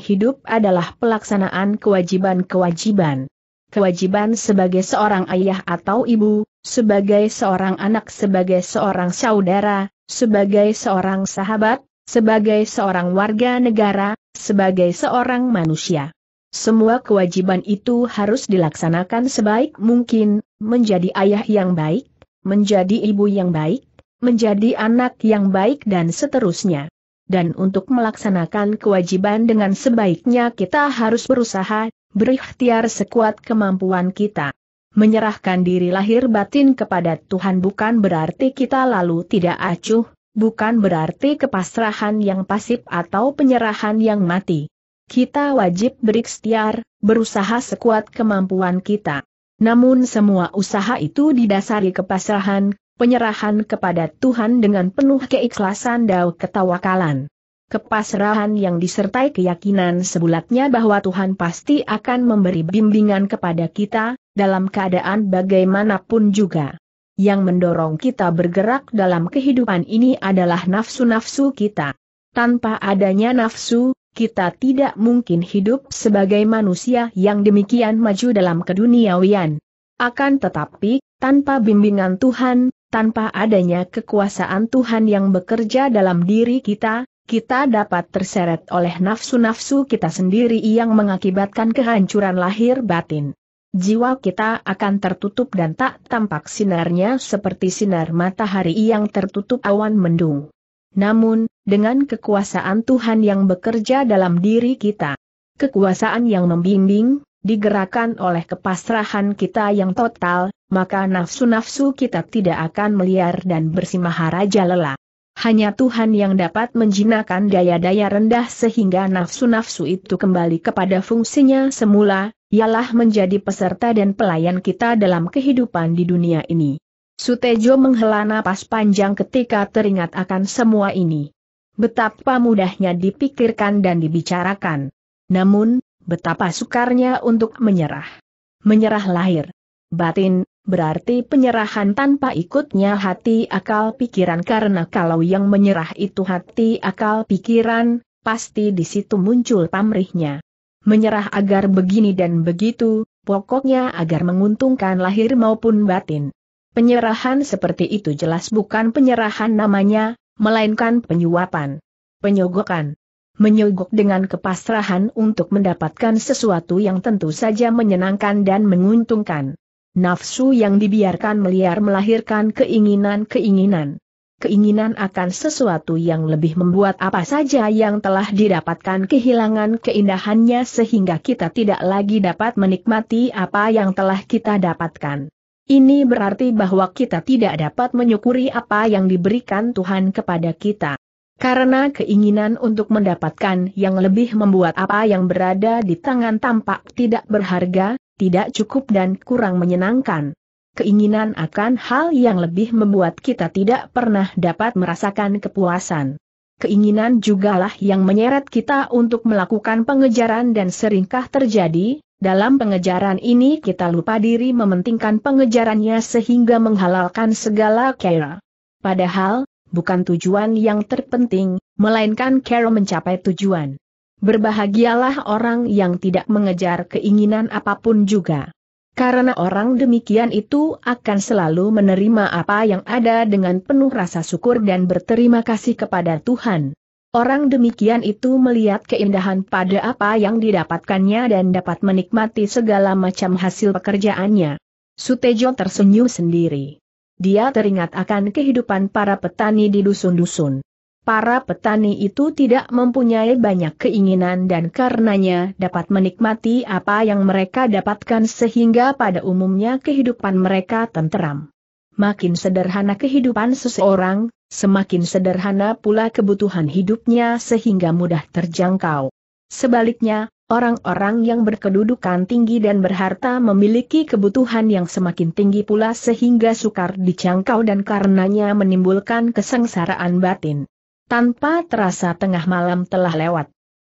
hidup adalah pelaksanaan kewajiban-kewajiban. Kewajiban sebagai seorang ayah atau ibu, sebagai seorang anak, sebagai seorang saudara, sebagai seorang sahabat, sebagai seorang warga negara, sebagai seorang manusia. Semua kewajiban itu harus dilaksanakan sebaik mungkin, menjadi ayah yang baik, menjadi ibu yang baik, menjadi anak yang baik dan seterusnya. Dan untuk melaksanakan kewajiban dengan sebaiknya kita harus berusaha, berikhtiar sekuat kemampuan kita. Menyerahkan diri lahir batin kepada Tuhan bukan berarti kita lalu tidak acuh, bukan berarti kepasrahan yang pasif atau penyerahan yang mati. Kita wajib berikhtiar, berusaha sekuat kemampuan kita. Namun semua usaha itu didasari kepasrahan, penyerahan kepada Tuhan dengan penuh keikhlasan dan ketawakalan. Kepasrahan yang disertai keyakinan sebulatnya bahwa Tuhan pasti akan memberi bimbingan kepada kita, dalam keadaan bagaimanapun juga. Yang mendorong kita bergerak dalam kehidupan ini adalah nafsu-nafsu kita. Tanpa adanya nafsu, kita tidak mungkin hidup sebagai manusia yang demikian maju dalam keduniawian. Akan tetapi, tanpa bimbingan Tuhan, tanpa adanya kekuasaan Tuhan yang bekerja dalam diri kita, kita dapat terseret oleh nafsu-nafsu kita sendiri yang mengakibatkan kehancuran lahir batin. Jiwa kita akan tertutup dan tak tampak sinarnya seperti sinar matahari yang tertutup awan mendung. Namun, dengan kekuasaan Tuhan yang bekerja dalam diri kita. Kekuasaan yang membimbing, digerakkan oleh kepasrahan kita yang total, maka nafsu-nafsu kita tidak akan meliar dan bersimaharaja lelah. Hanya Tuhan yang dapat menjinakkan daya-daya rendah sehingga nafsu-nafsu itu kembali kepada fungsinya semula, ialah menjadi peserta dan pelayan kita dalam kehidupan di dunia ini. Sutejo menghela napas panjang ketika teringat akan semua ini betapa mudahnya dipikirkan dan dibicarakan. Namun, betapa sukarnya untuk menyerah. Menyerah lahir. Batin, berarti penyerahan tanpa ikutnya hati akal pikiran karena kalau yang menyerah itu hati akal pikiran, pasti di situ muncul pamrihnya. Menyerah agar begini dan begitu, pokoknya agar menguntungkan lahir maupun batin. Penyerahan seperti itu jelas bukan penyerahan namanya, melainkan penyuapan, penyogokan, menyogok dengan kepasrahan untuk mendapatkan sesuatu yang tentu saja menyenangkan dan menguntungkan. Nafsu yang dibiarkan meliar melahirkan keinginan-keinginan. Keinginan akan sesuatu yang lebih membuat apa saja yang telah didapatkan kehilangan keindahannya sehingga kita tidak lagi dapat menikmati apa yang telah kita dapatkan. Ini berarti bahwa kita tidak dapat menyukuri apa yang diberikan Tuhan kepada kita. Karena keinginan untuk mendapatkan yang lebih membuat apa yang berada di tangan tampak tidak berharga, tidak cukup dan kurang menyenangkan. Keinginan akan hal yang lebih membuat kita tidak pernah dapat merasakan kepuasan. Keinginan jugalah yang menyeret kita untuk melakukan pengejaran dan seringkah terjadi, dalam pengejaran ini kita lupa diri mementingkan pengejarannya sehingga menghalalkan segala kera. Padahal, bukan tujuan yang terpenting, melainkan kera mencapai tujuan. Berbahagialah orang yang tidak mengejar keinginan apapun juga. Karena orang demikian itu akan selalu menerima apa yang ada dengan penuh rasa syukur dan berterima kasih kepada Tuhan. Orang demikian itu melihat keindahan pada apa yang didapatkannya dan dapat menikmati segala macam hasil pekerjaannya. Sutejo tersenyum sendiri. Dia teringat akan kehidupan para petani di dusun-dusun. Para petani itu tidak mempunyai banyak keinginan dan karenanya dapat menikmati apa yang mereka dapatkan sehingga pada umumnya kehidupan mereka tenteram makin sederhana kehidupan seseorang, semakin sederhana pula kebutuhan hidupnya sehingga mudah terjangkau. Sebaliknya, orang-orang yang berkedudukan tinggi dan berharta memiliki kebutuhan yang semakin tinggi pula sehingga sukar dijangkau dan karenanya menimbulkan kesengsaraan batin. Tanpa terasa tengah malam telah lewat.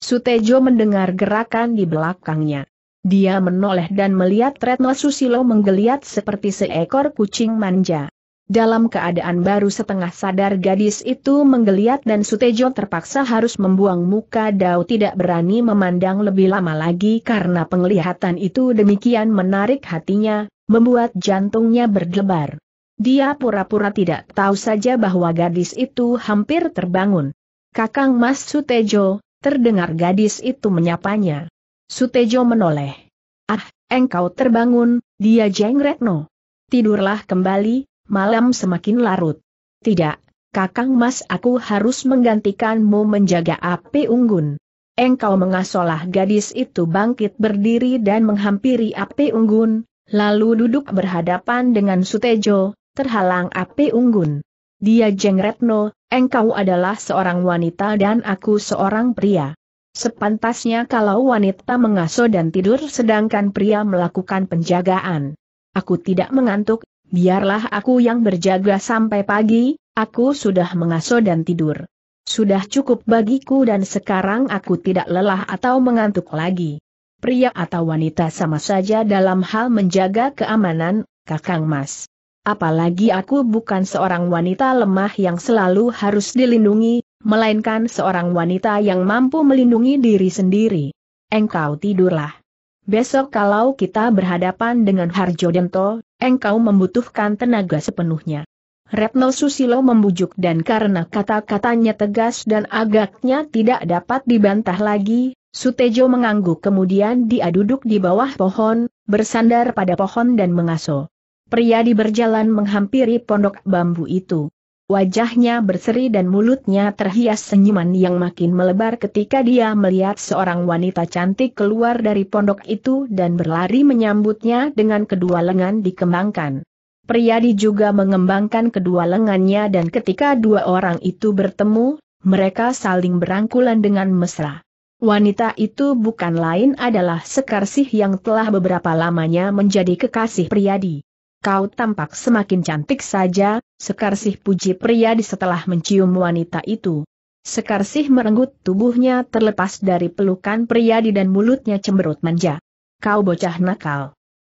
Sutejo mendengar gerakan di belakangnya. Dia menoleh dan melihat Retno Susilo menggeliat seperti seekor kucing manja. Dalam keadaan baru setengah sadar gadis itu menggeliat dan Sutejo terpaksa harus membuang muka Dao tidak berani memandang lebih lama lagi karena penglihatan itu demikian menarik hatinya, membuat jantungnya berdebar. Dia pura-pura tidak tahu saja bahwa gadis itu hampir terbangun. Kakang Mas Sutejo, terdengar gadis itu menyapanya. Sutejo menoleh. Ah, engkau terbangun, dia jengretno. Tidurlah kembali, malam semakin larut. Tidak, Kakang Mas aku harus menggantikanmu menjaga api unggun. Engkau mengasolah gadis itu bangkit berdiri dan menghampiri api unggun, lalu duduk berhadapan dengan Sutejo, terhalang api unggun. Dia jengretno, engkau adalah seorang wanita dan aku seorang pria. Sepantasnya kalau wanita mengasuh dan tidur sedangkan pria melakukan penjagaan. Aku tidak mengantuk, biarlah aku yang berjaga sampai pagi, aku sudah mengasuh dan tidur. Sudah cukup bagiku dan sekarang aku tidak lelah atau mengantuk lagi. Pria atau wanita sama saja dalam hal menjaga keamanan, Kakang Mas. Apalagi aku bukan seorang wanita lemah yang selalu harus dilindungi, melainkan seorang wanita yang mampu melindungi diri sendiri. Engkau tidurlah. Besok kalau kita berhadapan dengan Harjo Dento, engkau membutuhkan tenaga sepenuhnya. Retno Susilo membujuk dan karena kata-katanya tegas dan agaknya tidak dapat dibantah lagi, Sutejo mengangguk kemudian dia duduk di bawah pohon, bersandar pada pohon dan mengaso. Pria di berjalan menghampiri pondok bambu itu. Wajahnya berseri dan mulutnya terhias senyuman yang makin melebar ketika dia melihat seorang wanita cantik keluar dari pondok itu dan berlari menyambutnya dengan kedua lengan dikembangkan. Priyadi juga mengembangkan kedua lengannya dan ketika dua orang itu bertemu, mereka saling berangkulan dengan mesra. Wanita itu bukan lain adalah Sekarsih yang telah beberapa lamanya menjadi kekasih Priyadi kau tampak semakin cantik saja, sekarsih puji pria di setelah mencium wanita itu. Sekarsih merenggut tubuhnya terlepas dari pelukan pria di dan mulutnya cemberut manja. Kau bocah nakal.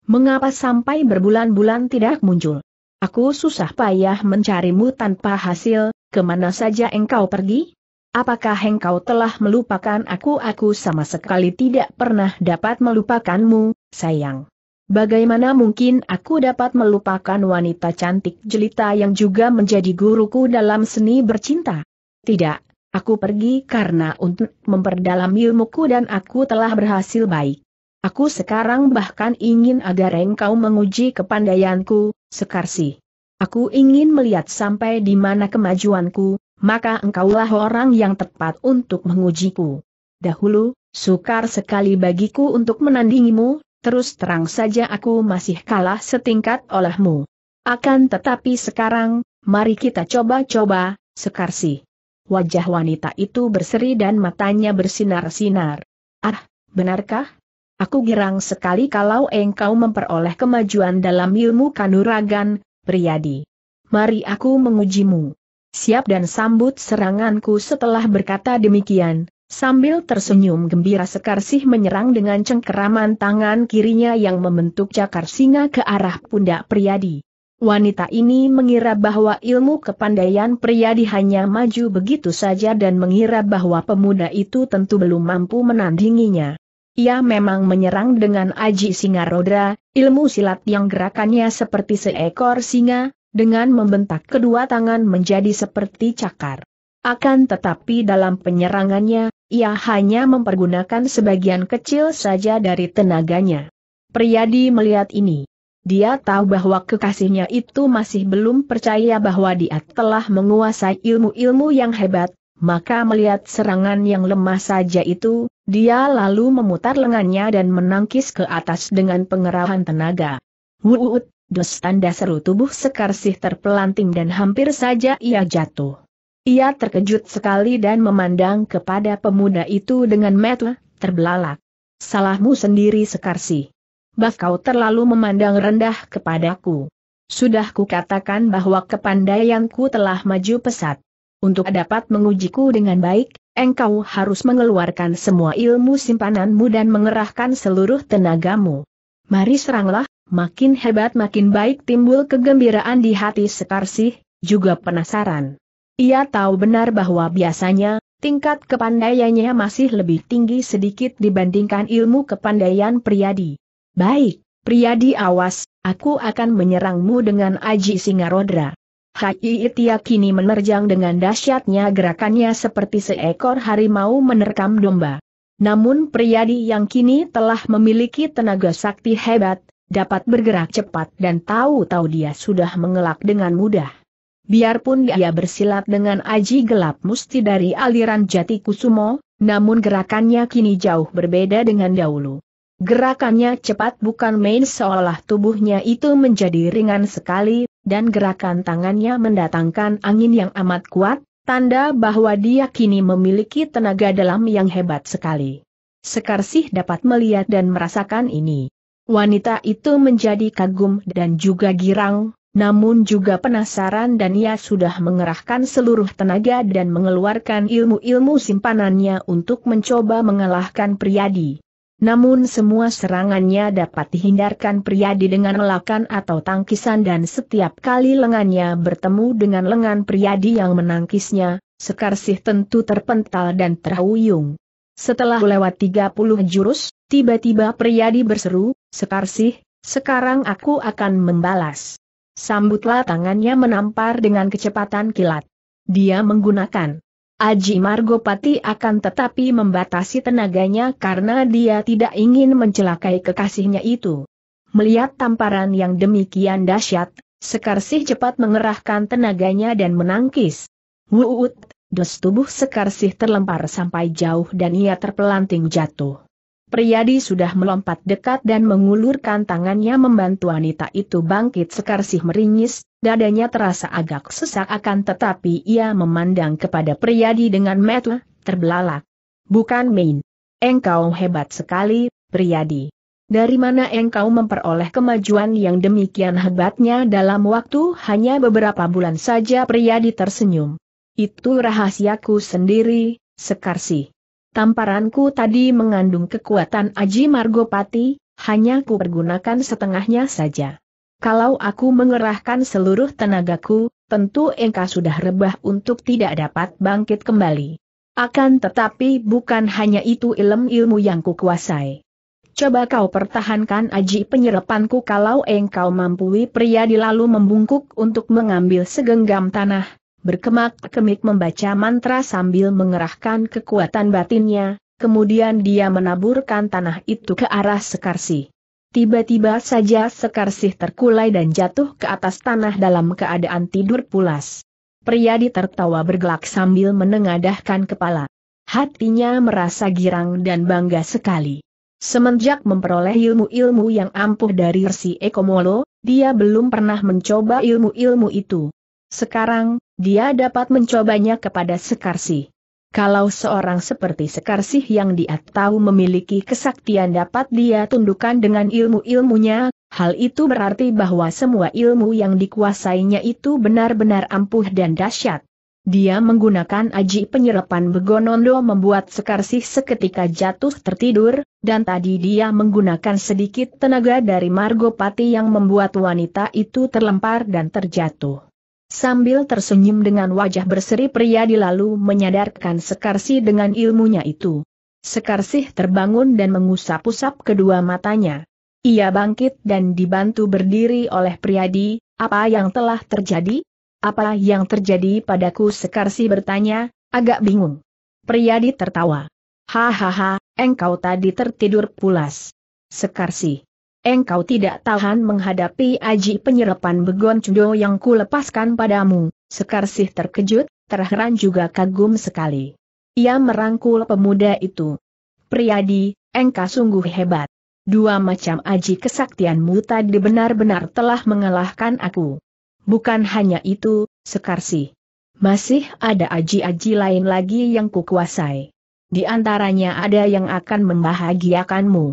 Mengapa sampai berbulan-bulan tidak muncul? Aku susah payah mencarimu tanpa hasil, kemana saja engkau pergi? Apakah engkau telah melupakan aku? Aku sama sekali tidak pernah dapat melupakanmu, sayang. Bagaimana mungkin aku dapat melupakan wanita cantik jelita yang juga menjadi guruku dalam seni bercinta? Tidak, aku pergi karena untuk memperdalam ilmuku dan aku telah berhasil baik. Aku sekarang bahkan ingin agar engkau menguji kepandaianku, Sekarsi. Aku ingin melihat sampai di mana kemajuanku, maka engkaulah orang yang tepat untuk mengujiku. Dahulu, sukar sekali bagiku untuk menandingimu, terus terang saja aku masih kalah setingkat olehmu. Akan tetapi sekarang, mari kita coba-coba, sekarsi. Wajah wanita itu berseri dan matanya bersinar-sinar. Ah, benarkah? Aku girang sekali kalau engkau memperoleh kemajuan dalam ilmu kanuragan, Priyadi. Mari aku mengujimu. Siap dan sambut seranganku setelah berkata demikian, Sambil tersenyum gembira Sekarsih menyerang dengan cengkeraman tangan kirinya yang membentuk cakar singa ke arah pundak Priyadi. Wanita ini mengira bahwa ilmu kepandaian Priyadi hanya maju begitu saja dan mengira bahwa pemuda itu tentu belum mampu menandinginya. Ia memang menyerang dengan aji singa roda, ilmu silat yang gerakannya seperti seekor singa, dengan membentak kedua tangan menjadi seperti cakar. Akan tetapi dalam penyerangannya, ia hanya mempergunakan sebagian kecil saja dari tenaganya. Priyadi melihat ini. Dia tahu bahwa kekasihnya itu masih belum percaya bahwa dia telah menguasai ilmu-ilmu yang hebat, maka melihat serangan yang lemah saja itu, dia lalu memutar lengannya dan menangkis ke atas dengan pengerahan tenaga. Wuut, dos tanda seru tubuh Sekarsih terpelanting dan hampir saja ia jatuh. Ia terkejut sekali dan memandang kepada pemuda itu dengan mata terbelalak. Salahmu sendiri sekarsi. Bah kau terlalu memandang rendah kepadaku. Sudah kukatakan bahwa kepandaianku telah maju pesat. Untuk dapat mengujiku dengan baik, engkau harus mengeluarkan semua ilmu simpananmu dan mengerahkan seluruh tenagamu. Mari seranglah, makin hebat makin baik timbul kegembiraan di hati Sekarsi, juga penasaran. Ia tahu benar bahwa biasanya, tingkat kepandaiannya masih lebih tinggi sedikit dibandingkan ilmu kepandaian Priyadi. Baik, Priyadi awas, aku akan menyerangmu dengan Aji Singarodra. Hai Itia kini menerjang dengan dahsyatnya gerakannya seperti seekor harimau menerkam domba. Namun Priyadi yang kini telah memiliki tenaga sakti hebat, dapat bergerak cepat dan tahu-tahu dia sudah mengelak dengan mudah. Biarpun dia bersilat dengan aji gelap musti dari aliran jati kusumo, namun gerakannya kini jauh berbeda dengan dahulu. Gerakannya cepat bukan main seolah tubuhnya itu menjadi ringan sekali, dan gerakan tangannya mendatangkan angin yang amat kuat, tanda bahwa dia kini memiliki tenaga dalam yang hebat sekali. Sekarsih dapat melihat dan merasakan ini. Wanita itu menjadi kagum dan juga girang, namun juga penasaran dan ia sudah mengerahkan seluruh tenaga dan mengeluarkan ilmu-ilmu simpanannya untuk mencoba mengalahkan Priadi. Namun semua serangannya dapat dihindarkan Priadi dengan lelakan atau tangkisan dan setiap kali lengannya bertemu dengan lengan Priadi yang menangkisnya, Sekarsih tentu terpental dan terhuyung. Setelah lewat 30 jurus, tiba-tiba Priadi berseru, Sekarsih, sekarang aku akan membalas. Sambutlah tangannya menampar dengan kecepatan kilat. Dia menggunakan Aji Margopati akan tetapi membatasi tenaganya karena dia tidak ingin mencelakai kekasihnya itu. Melihat tamparan yang demikian dahsyat, Sekarsih cepat mengerahkan tenaganya dan menangkis. Wuut, dus tubuh Sekarsih terlempar sampai jauh dan ia terpelanting jatuh. Priyadi sudah melompat dekat dan mengulurkan tangannya membantu wanita itu bangkit sekarsih meringis, dadanya terasa agak sesak akan tetapi ia memandang kepada Priyadi dengan mata terbelalak. Bukan main. Engkau hebat sekali, Priyadi. Dari mana engkau memperoleh kemajuan yang demikian hebatnya dalam waktu hanya beberapa bulan saja Priyadi tersenyum. Itu rahasiaku sendiri, sekarsih. Tamparanku tadi mengandung kekuatan Aji Margopati, hanya ku pergunakan setengahnya saja. Kalau aku mengerahkan seluruh tenagaku, tentu engkau sudah rebah untuk tidak dapat bangkit kembali. Akan tetapi bukan hanya itu ilmu-ilmu yang kukuasai. Coba kau pertahankan aji penyerapanku kalau engkau mampu. pria dilalu membungkuk untuk mengambil segenggam tanah, berkemak-kemik membaca mantra sambil mengerahkan kekuatan batinnya, kemudian dia menaburkan tanah itu ke arah Sekarsi. Tiba-tiba saja Sekarsih terkulai dan jatuh ke atas tanah dalam keadaan tidur pulas. Priyadi tertawa bergelak sambil menengadahkan kepala. Hatinya merasa girang dan bangga sekali. Semenjak memperoleh ilmu-ilmu yang ampuh dari Rsi Ekomolo, dia belum pernah mencoba ilmu-ilmu itu. Sekarang, dia dapat mencobanya kepada Sekarsi. Kalau seorang seperti Sekarsih yang dia tahu memiliki kesaktian dapat dia tundukkan dengan ilmu-ilmunya, hal itu berarti bahwa semua ilmu yang dikuasainya itu benar-benar ampuh dan dahsyat. Dia menggunakan aji penyerapan Begonondo membuat Sekarsih seketika jatuh tertidur, dan tadi dia menggunakan sedikit tenaga dari Margopati yang membuat wanita itu terlempar dan terjatuh. Sambil tersenyum dengan wajah berseri pria lalu menyadarkan Sekarsih dengan ilmunya itu. Sekarsih terbangun dan mengusap-usap kedua matanya. Ia bangkit dan dibantu berdiri oleh Priadi, apa yang telah terjadi? Apa yang terjadi padaku Sekarsih bertanya, agak bingung. Priadi tertawa. Hahaha, engkau tadi tertidur pulas. Sekarsih engkau tidak tahan menghadapi aji penyerapan begon cundo yang kulepaskan padamu. Sekarsih terkejut, terheran juga kagum sekali. Ia merangkul pemuda itu. Priadi, engkau sungguh hebat. Dua macam aji kesaktianmu tadi benar-benar telah mengalahkan aku. Bukan hanya itu, sih. Masih ada aji-aji lain lagi yang kukuasai. Di antaranya ada yang akan membahagiakanmu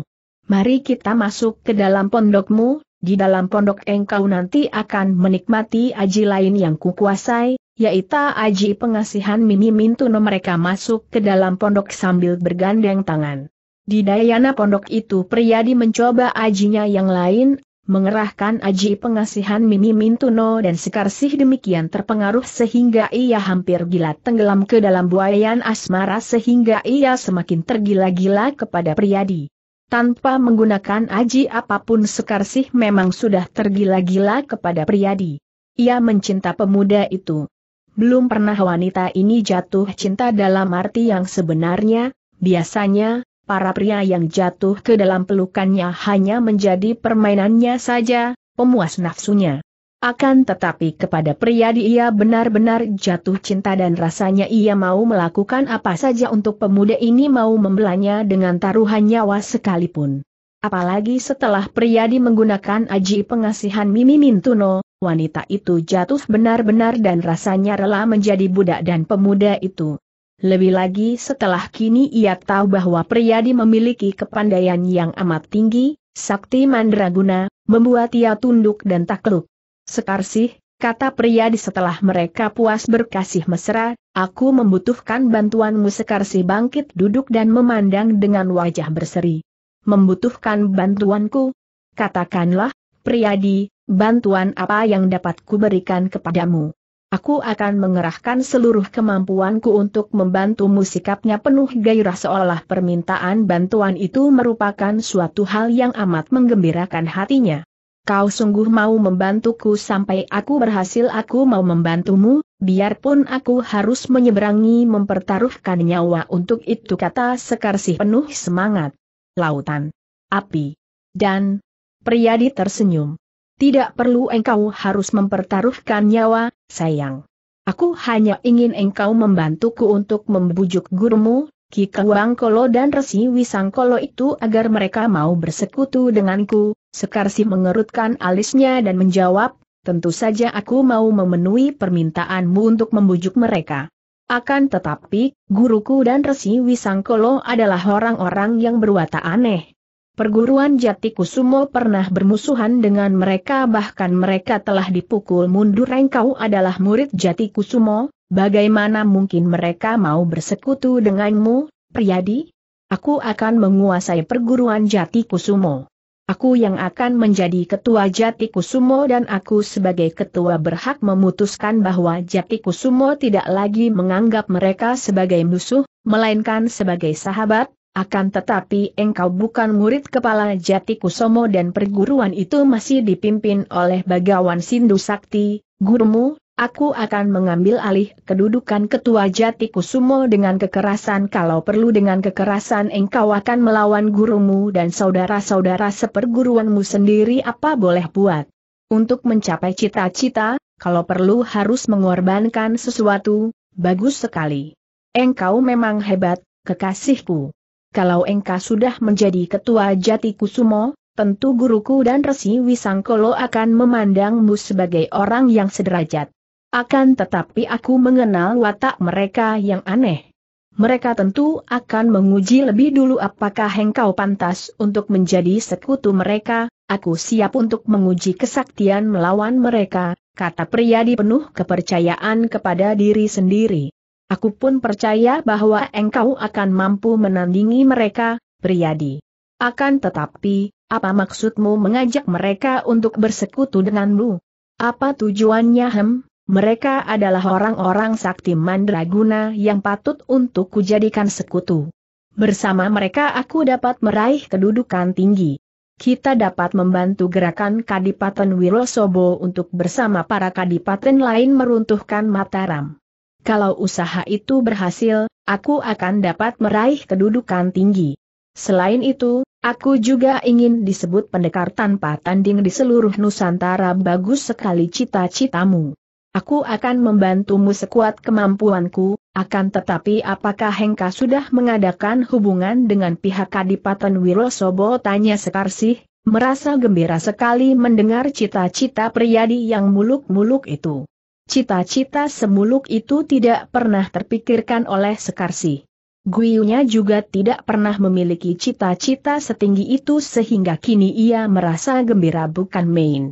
mari kita masuk ke dalam pondokmu, di dalam pondok engkau nanti akan menikmati aji lain yang kukuasai, yaitu aji pengasihan Mimi Mintuno mereka masuk ke dalam pondok sambil bergandeng tangan. Di Dayana pondok itu Priyadi mencoba ajinya yang lain, mengerahkan aji pengasihan Mimi Mintuno dan Sekarsih demikian terpengaruh sehingga ia hampir gila tenggelam ke dalam buayan asmara sehingga ia semakin tergila-gila kepada Priyadi tanpa menggunakan aji apapun Sekarsih memang sudah tergila-gila kepada Priyadi. Ia mencinta pemuda itu. Belum pernah wanita ini jatuh cinta dalam arti yang sebenarnya, biasanya, para pria yang jatuh ke dalam pelukannya hanya menjadi permainannya saja, pemuas nafsunya. Akan tetapi kepada pria dia benar-benar jatuh cinta dan rasanya ia mau melakukan apa saja untuk pemuda ini mau membelanya dengan taruhan nyawa sekalipun. Apalagi setelah Priyadi menggunakan aji pengasihan Mimi Mintuno, wanita itu jatuh benar-benar dan rasanya rela menjadi budak dan pemuda itu. Lebih lagi setelah kini ia tahu bahwa Priyadi memiliki kepandaian yang amat tinggi, sakti mandraguna, membuat ia tunduk dan takluk. Sekar sih, kata pria di setelah mereka puas berkasih mesra, aku membutuhkan bantuanmu Sekar sih bangkit duduk dan memandang dengan wajah berseri. Membutuhkan bantuanku? Katakanlah, pria di, bantuan apa yang dapat kuberikan kepadamu? Aku akan mengerahkan seluruh kemampuanku untuk membantumu sikapnya penuh gairah seolah permintaan bantuan itu merupakan suatu hal yang amat menggembirakan hatinya kau sungguh mau membantuku sampai aku berhasil aku mau membantumu, biarpun aku harus menyeberangi mempertaruhkan nyawa untuk itu kata Sekarsih penuh semangat. Lautan. Api. Dan. Priyadi tersenyum. Tidak perlu engkau harus mempertaruhkan nyawa, sayang. Aku hanya ingin engkau membantuku untuk membujuk gurumu, Ki Kewang Kolo dan Resi Wisang Wisangkolo itu agar mereka mau bersekutu denganku, Sekarsi mengerutkan alisnya dan menjawab, tentu saja aku mau memenuhi permintaanmu untuk membujuk mereka. Akan tetapi, guruku dan Resi Wisang Wisangkolo adalah orang-orang yang berwatak aneh. Perguruan Jati Kusumo pernah bermusuhan dengan mereka bahkan mereka telah dipukul mundur engkau adalah murid Jati Kusumo, Bagaimana mungkin mereka mau bersekutu denganmu, Priyadi? Aku akan menguasai perguruan Jati Kusumo. Aku yang akan menjadi ketua Jati Kusumo dan aku sebagai ketua berhak memutuskan bahwa Jati Kusumo tidak lagi menganggap mereka sebagai musuh, melainkan sebagai sahabat, akan tetapi engkau bukan murid kepala Jati Kusumo dan perguruan itu masih dipimpin oleh Bagawan Sindu Sakti, gurumu, aku akan mengambil alih kedudukan ketua jati kusumo dengan kekerasan kalau perlu dengan kekerasan engkau akan melawan gurumu dan saudara-saudara seperguruanmu sendiri apa boleh buat. Untuk mencapai cita-cita, kalau perlu harus mengorbankan sesuatu, bagus sekali. Engkau memang hebat, kekasihku. Kalau engkau sudah menjadi ketua jati kusumo, tentu guruku dan Resi Wisangkolo akan memandangmu sebagai orang yang sederajat. Akan tetapi aku mengenal watak mereka yang aneh. Mereka tentu akan menguji lebih dulu apakah engkau pantas untuk menjadi sekutu mereka, aku siap untuk menguji kesaktian melawan mereka, kata Priyadi penuh kepercayaan kepada diri sendiri. Aku pun percaya bahwa engkau akan mampu menandingi mereka, Priyadi. Akan tetapi, apa maksudmu mengajak mereka untuk bersekutu denganmu? Apa tujuannya hem? Mereka adalah orang-orang sakti mandraguna yang patut untuk kujadikan sekutu. Bersama mereka aku dapat meraih kedudukan tinggi. Kita dapat membantu gerakan Kadipaten Wirosobo untuk bersama para kadipaten lain meruntuhkan Mataram. Kalau usaha itu berhasil, aku akan dapat meraih kedudukan tinggi. Selain itu, aku juga ingin disebut pendekar tanpa tanding di seluruh Nusantara bagus sekali cita-citamu. Aku akan membantumu sekuat kemampuanku, akan tetapi apakah Hengka sudah mengadakan hubungan dengan pihak Kadipaten Wirosobo tanya Sekarsih, merasa gembira sekali mendengar cita-cita priadi yang muluk-muluk itu. Cita-cita semuluk itu tidak pernah terpikirkan oleh Sekarsih. Guiunya juga tidak pernah memiliki cita-cita setinggi itu sehingga kini ia merasa gembira bukan main.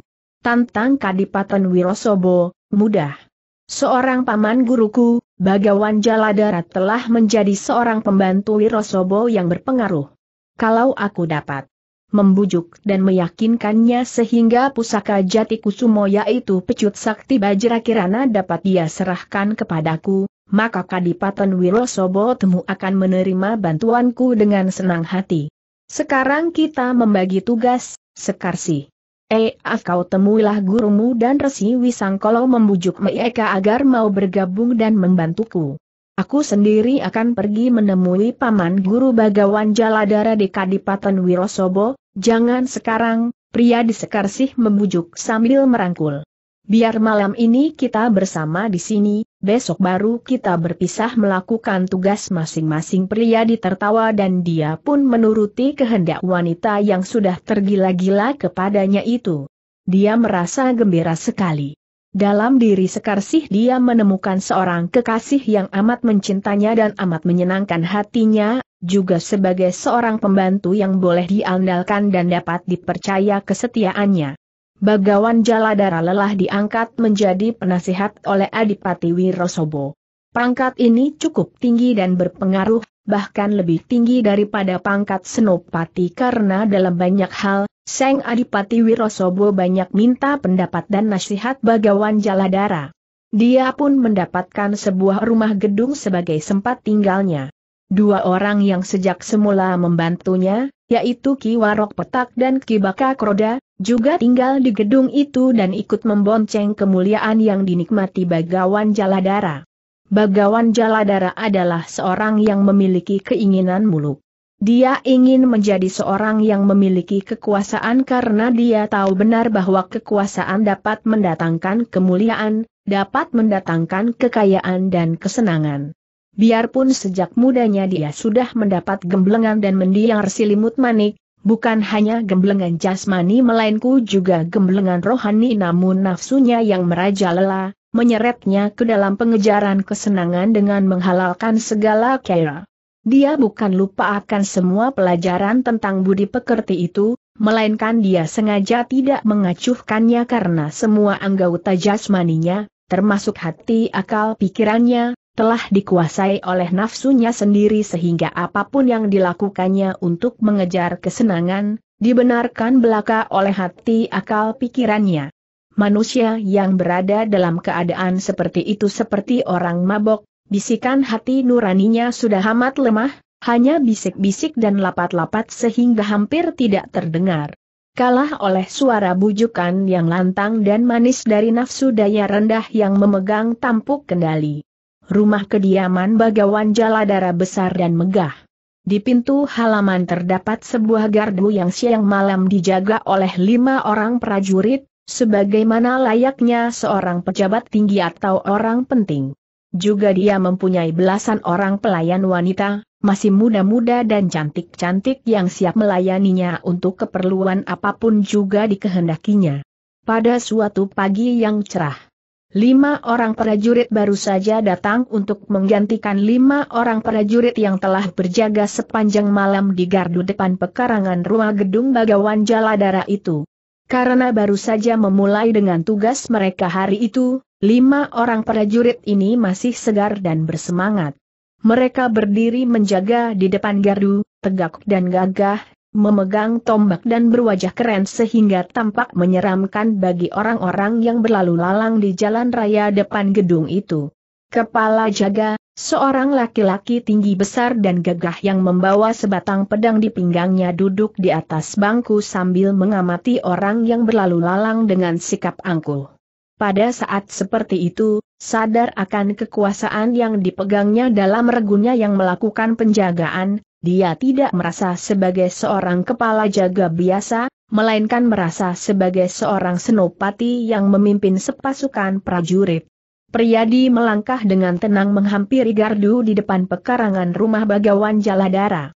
Tantang Kadipaten Wirosobo, mudah. Seorang paman guruku, Bagawan Jaladara telah menjadi seorang pembantu Wirosobo yang berpengaruh. Kalau aku dapat membujuk dan meyakinkannya sehingga pusaka jati kusumo yaitu pecut sakti bajra kirana dapat dia serahkan kepadaku, maka Kadipaten Wirosobo temu akan menerima bantuanku dengan senang hati. Sekarang kita membagi tugas, Sekarsi. Eh, ah, kau temuilah gurumu dan resi wisang kalau membujuk mereka agar mau bergabung dan membantuku. Aku sendiri akan pergi menemui paman guru Bagawan Jaladara di Kadipaten Wirosobo, jangan sekarang, pria di Sekarsih membujuk sambil merangkul. Biar malam ini kita bersama di sini, besok baru kita berpisah melakukan tugas masing-masing pria ditertawa dan dia pun menuruti kehendak wanita yang sudah tergila-gila kepadanya itu. Dia merasa gembira sekali. Dalam diri Sekarsih dia menemukan seorang kekasih yang amat mencintanya dan amat menyenangkan hatinya, juga sebagai seorang pembantu yang boleh diandalkan dan dapat dipercaya kesetiaannya. Bagawan Jaladara lelah diangkat menjadi penasihat oleh Adipati Wirosobo. Pangkat ini cukup tinggi dan berpengaruh, bahkan lebih tinggi daripada pangkat Senopati karena dalam banyak hal, Seng Adipati Wirosobo banyak minta pendapat dan nasihat Bagawan Jaladara. Dia pun mendapatkan sebuah rumah gedung sebagai sempat tinggalnya. Dua orang yang sejak semula membantunya, yaitu Ki Warok Petak dan Ki Baka Kroda, juga tinggal di gedung itu dan ikut membonceng kemuliaan yang dinikmati Bagawan Jaladara. Bagawan Jaladara adalah seorang yang memiliki keinginan muluk. Dia ingin menjadi seorang yang memiliki kekuasaan karena dia tahu benar bahwa kekuasaan dapat mendatangkan kemuliaan, dapat mendatangkan kekayaan dan kesenangan. Biarpun sejak mudanya dia sudah mendapat gemblengan dan mendiang silimut manik, bukan hanya gemblengan jasmani melainku juga gemblengan rohani namun nafsunya yang merajalela, menyeretnya ke dalam pengejaran kesenangan dengan menghalalkan segala kaya. Dia bukan lupa akan semua pelajaran tentang budi pekerti itu, melainkan dia sengaja tidak mengacuhkannya karena semua anggota jasmaninya, termasuk hati akal pikirannya, telah dikuasai oleh nafsunya sendiri sehingga apapun yang dilakukannya untuk mengejar kesenangan, dibenarkan belaka oleh hati akal pikirannya. Manusia yang berada dalam keadaan seperti itu seperti orang mabok, bisikan hati nuraninya sudah amat lemah, hanya bisik-bisik dan lapat-lapat sehingga hampir tidak terdengar. Kalah oleh suara bujukan yang lantang dan manis dari nafsu daya rendah yang memegang tampuk kendali rumah kediaman Bagawan Jaladara besar dan megah. Di pintu halaman terdapat sebuah gardu yang siang malam dijaga oleh lima orang prajurit, sebagaimana layaknya seorang pejabat tinggi atau orang penting. Juga dia mempunyai belasan orang pelayan wanita, masih muda-muda dan cantik-cantik yang siap melayaninya untuk keperluan apapun juga dikehendakinya. Pada suatu pagi yang cerah, Lima orang prajurit baru saja datang untuk menggantikan lima orang prajurit yang telah berjaga sepanjang malam di gardu depan pekarangan rumah gedung Bagawan Jaladara itu. Karena baru saja memulai dengan tugas mereka hari itu, lima orang prajurit ini masih segar dan bersemangat. Mereka berdiri menjaga di depan gardu, tegak dan gagah, memegang tombak dan berwajah keren sehingga tampak menyeramkan bagi orang-orang yang berlalu lalang di jalan raya depan gedung itu. Kepala jaga, seorang laki-laki tinggi besar dan gagah yang membawa sebatang pedang di pinggangnya duduk di atas bangku sambil mengamati orang yang berlalu lalang dengan sikap angkuh. Pada saat seperti itu, sadar akan kekuasaan yang dipegangnya dalam regunya yang melakukan penjagaan, dia tidak merasa sebagai seorang kepala jaga biasa, melainkan merasa sebagai seorang senopati yang memimpin sepasukan prajurit. Priyadi melangkah dengan tenang menghampiri gardu di depan pekarangan rumah Bagawan Jaladara.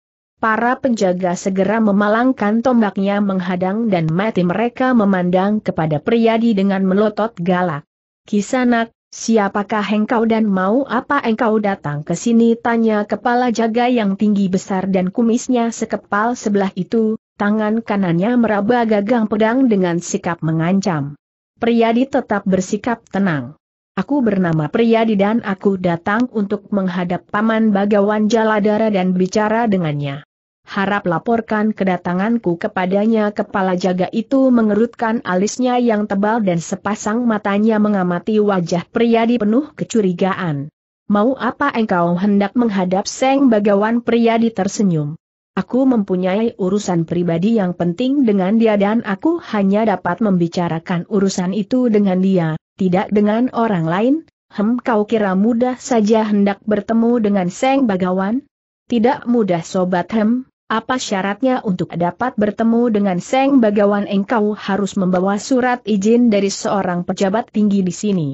Para penjaga segera memalangkan tombaknya menghadang dan mati mereka memandang kepada Priyadi dengan melotot galak. Kisanak, Siapakah engkau dan mau apa engkau datang ke sini? Tanya kepala jaga yang tinggi besar dan kumisnya sekepal sebelah itu, tangan kanannya meraba gagang pedang dengan sikap mengancam. Priyadi tetap bersikap tenang. Aku bernama Priyadi dan aku datang untuk menghadap Paman Bagawan Jaladara dan bicara dengannya harap laporkan kedatanganku kepadanya kepala jaga itu mengerutkan alisnya yang tebal dan sepasang matanya mengamati wajah pria di penuh kecurigaan. Mau apa engkau hendak menghadap Seng Bagawan Pria di tersenyum. Aku mempunyai urusan pribadi yang penting dengan dia dan aku hanya dapat membicarakan urusan itu dengan dia, tidak dengan orang lain. Hem kau kira mudah saja hendak bertemu dengan Seng Bagawan? Tidak mudah Sobat Hem, apa syaratnya untuk dapat bertemu dengan Seng Bagawan engkau harus membawa surat izin dari seorang pejabat tinggi di sini.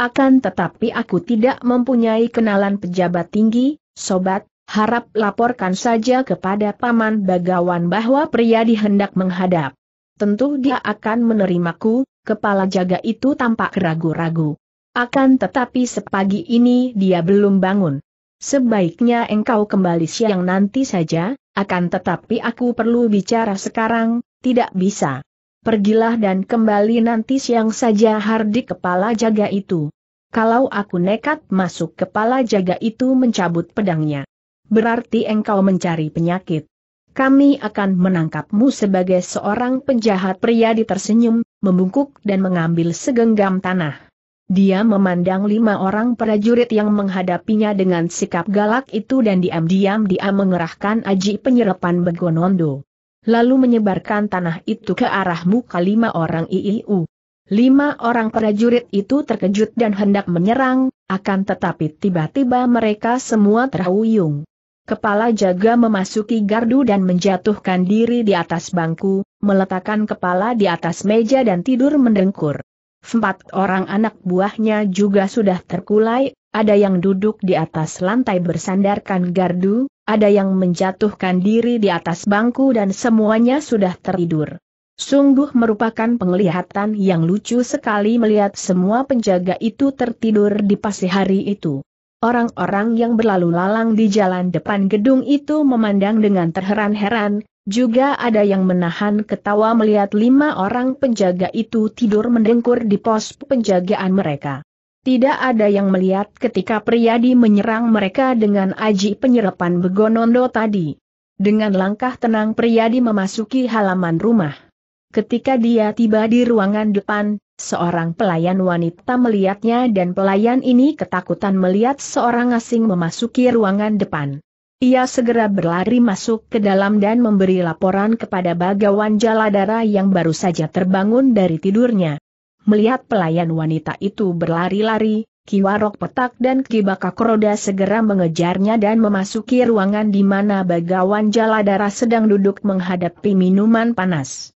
Akan tetapi aku tidak mempunyai kenalan pejabat tinggi, sobat, harap laporkan saja kepada Paman Bagawan bahwa pria dihendak menghadap. Tentu dia akan menerimaku, kepala jaga itu tampak ragu-ragu. Akan tetapi sepagi ini dia belum bangun. Sebaiknya engkau kembali siang nanti saja, akan tetapi aku perlu bicara sekarang, tidak bisa. Pergilah dan kembali nanti siang saja Hardi kepala jaga itu. Kalau aku nekat masuk kepala jaga itu mencabut pedangnya. Berarti engkau mencari penyakit. Kami akan menangkapmu sebagai seorang penjahat pria tersenyum, membungkuk dan mengambil segenggam tanah. Dia memandang lima orang prajurit yang menghadapinya dengan sikap galak itu dan diam-diam dia mengerahkan aji penyerapan Begonondo. Lalu menyebarkan tanah itu ke arah muka lima orang IIU. Lima orang prajurit itu terkejut dan hendak menyerang, akan tetapi tiba-tiba mereka semua terhuyung. Kepala jaga memasuki gardu dan menjatuhkan diri di atas bangku, meletakkan kepala di atas meja dan tidur mendengkur. Empat orang anak buahnya juga sudah terkulai, ada yang duduk di atas lantai bersandarkan gardu, ada yang menjatuhkan diri di atas bangku dan semuanya sudah tertidur. Sungguh merupakan penglihatan yang lucu sekali melihat semua penjaga itu tertidur di pasi hari itu. Orang-orang yang berlalu lalang di jalan depan gedung itu memandang dengan terheran-heran, juga ada yang menahan ketawa melihat lima orang penjaga itu tidur mendengkur di pos penjagaan mereka. Tidak ada yang melihat ketika Priyadi menyerang mereka dengan aji penyerapan Begonondo tadi. Dengan langkah tenang Priyadi memasuki halaman rumah. Ketika dia tiba di ruangan depan, seorang pelayan wanita melihatnya dan pelayan ini ketakutan melihat seorang asing memasuki ruangan depan. Ia segera berlari masuk ke dalam dan memberi laporan kepada bagawan jaladara yang baru saja terbangun dari tidurnya. Melihat pelayan wanita itu berlari-lari, Ki Warok Petak dan Kibaka Kroda segera mengejarnya dan memasuki ruangan di mana bagawan jaladara sedang duduk menghadapi minuman panas.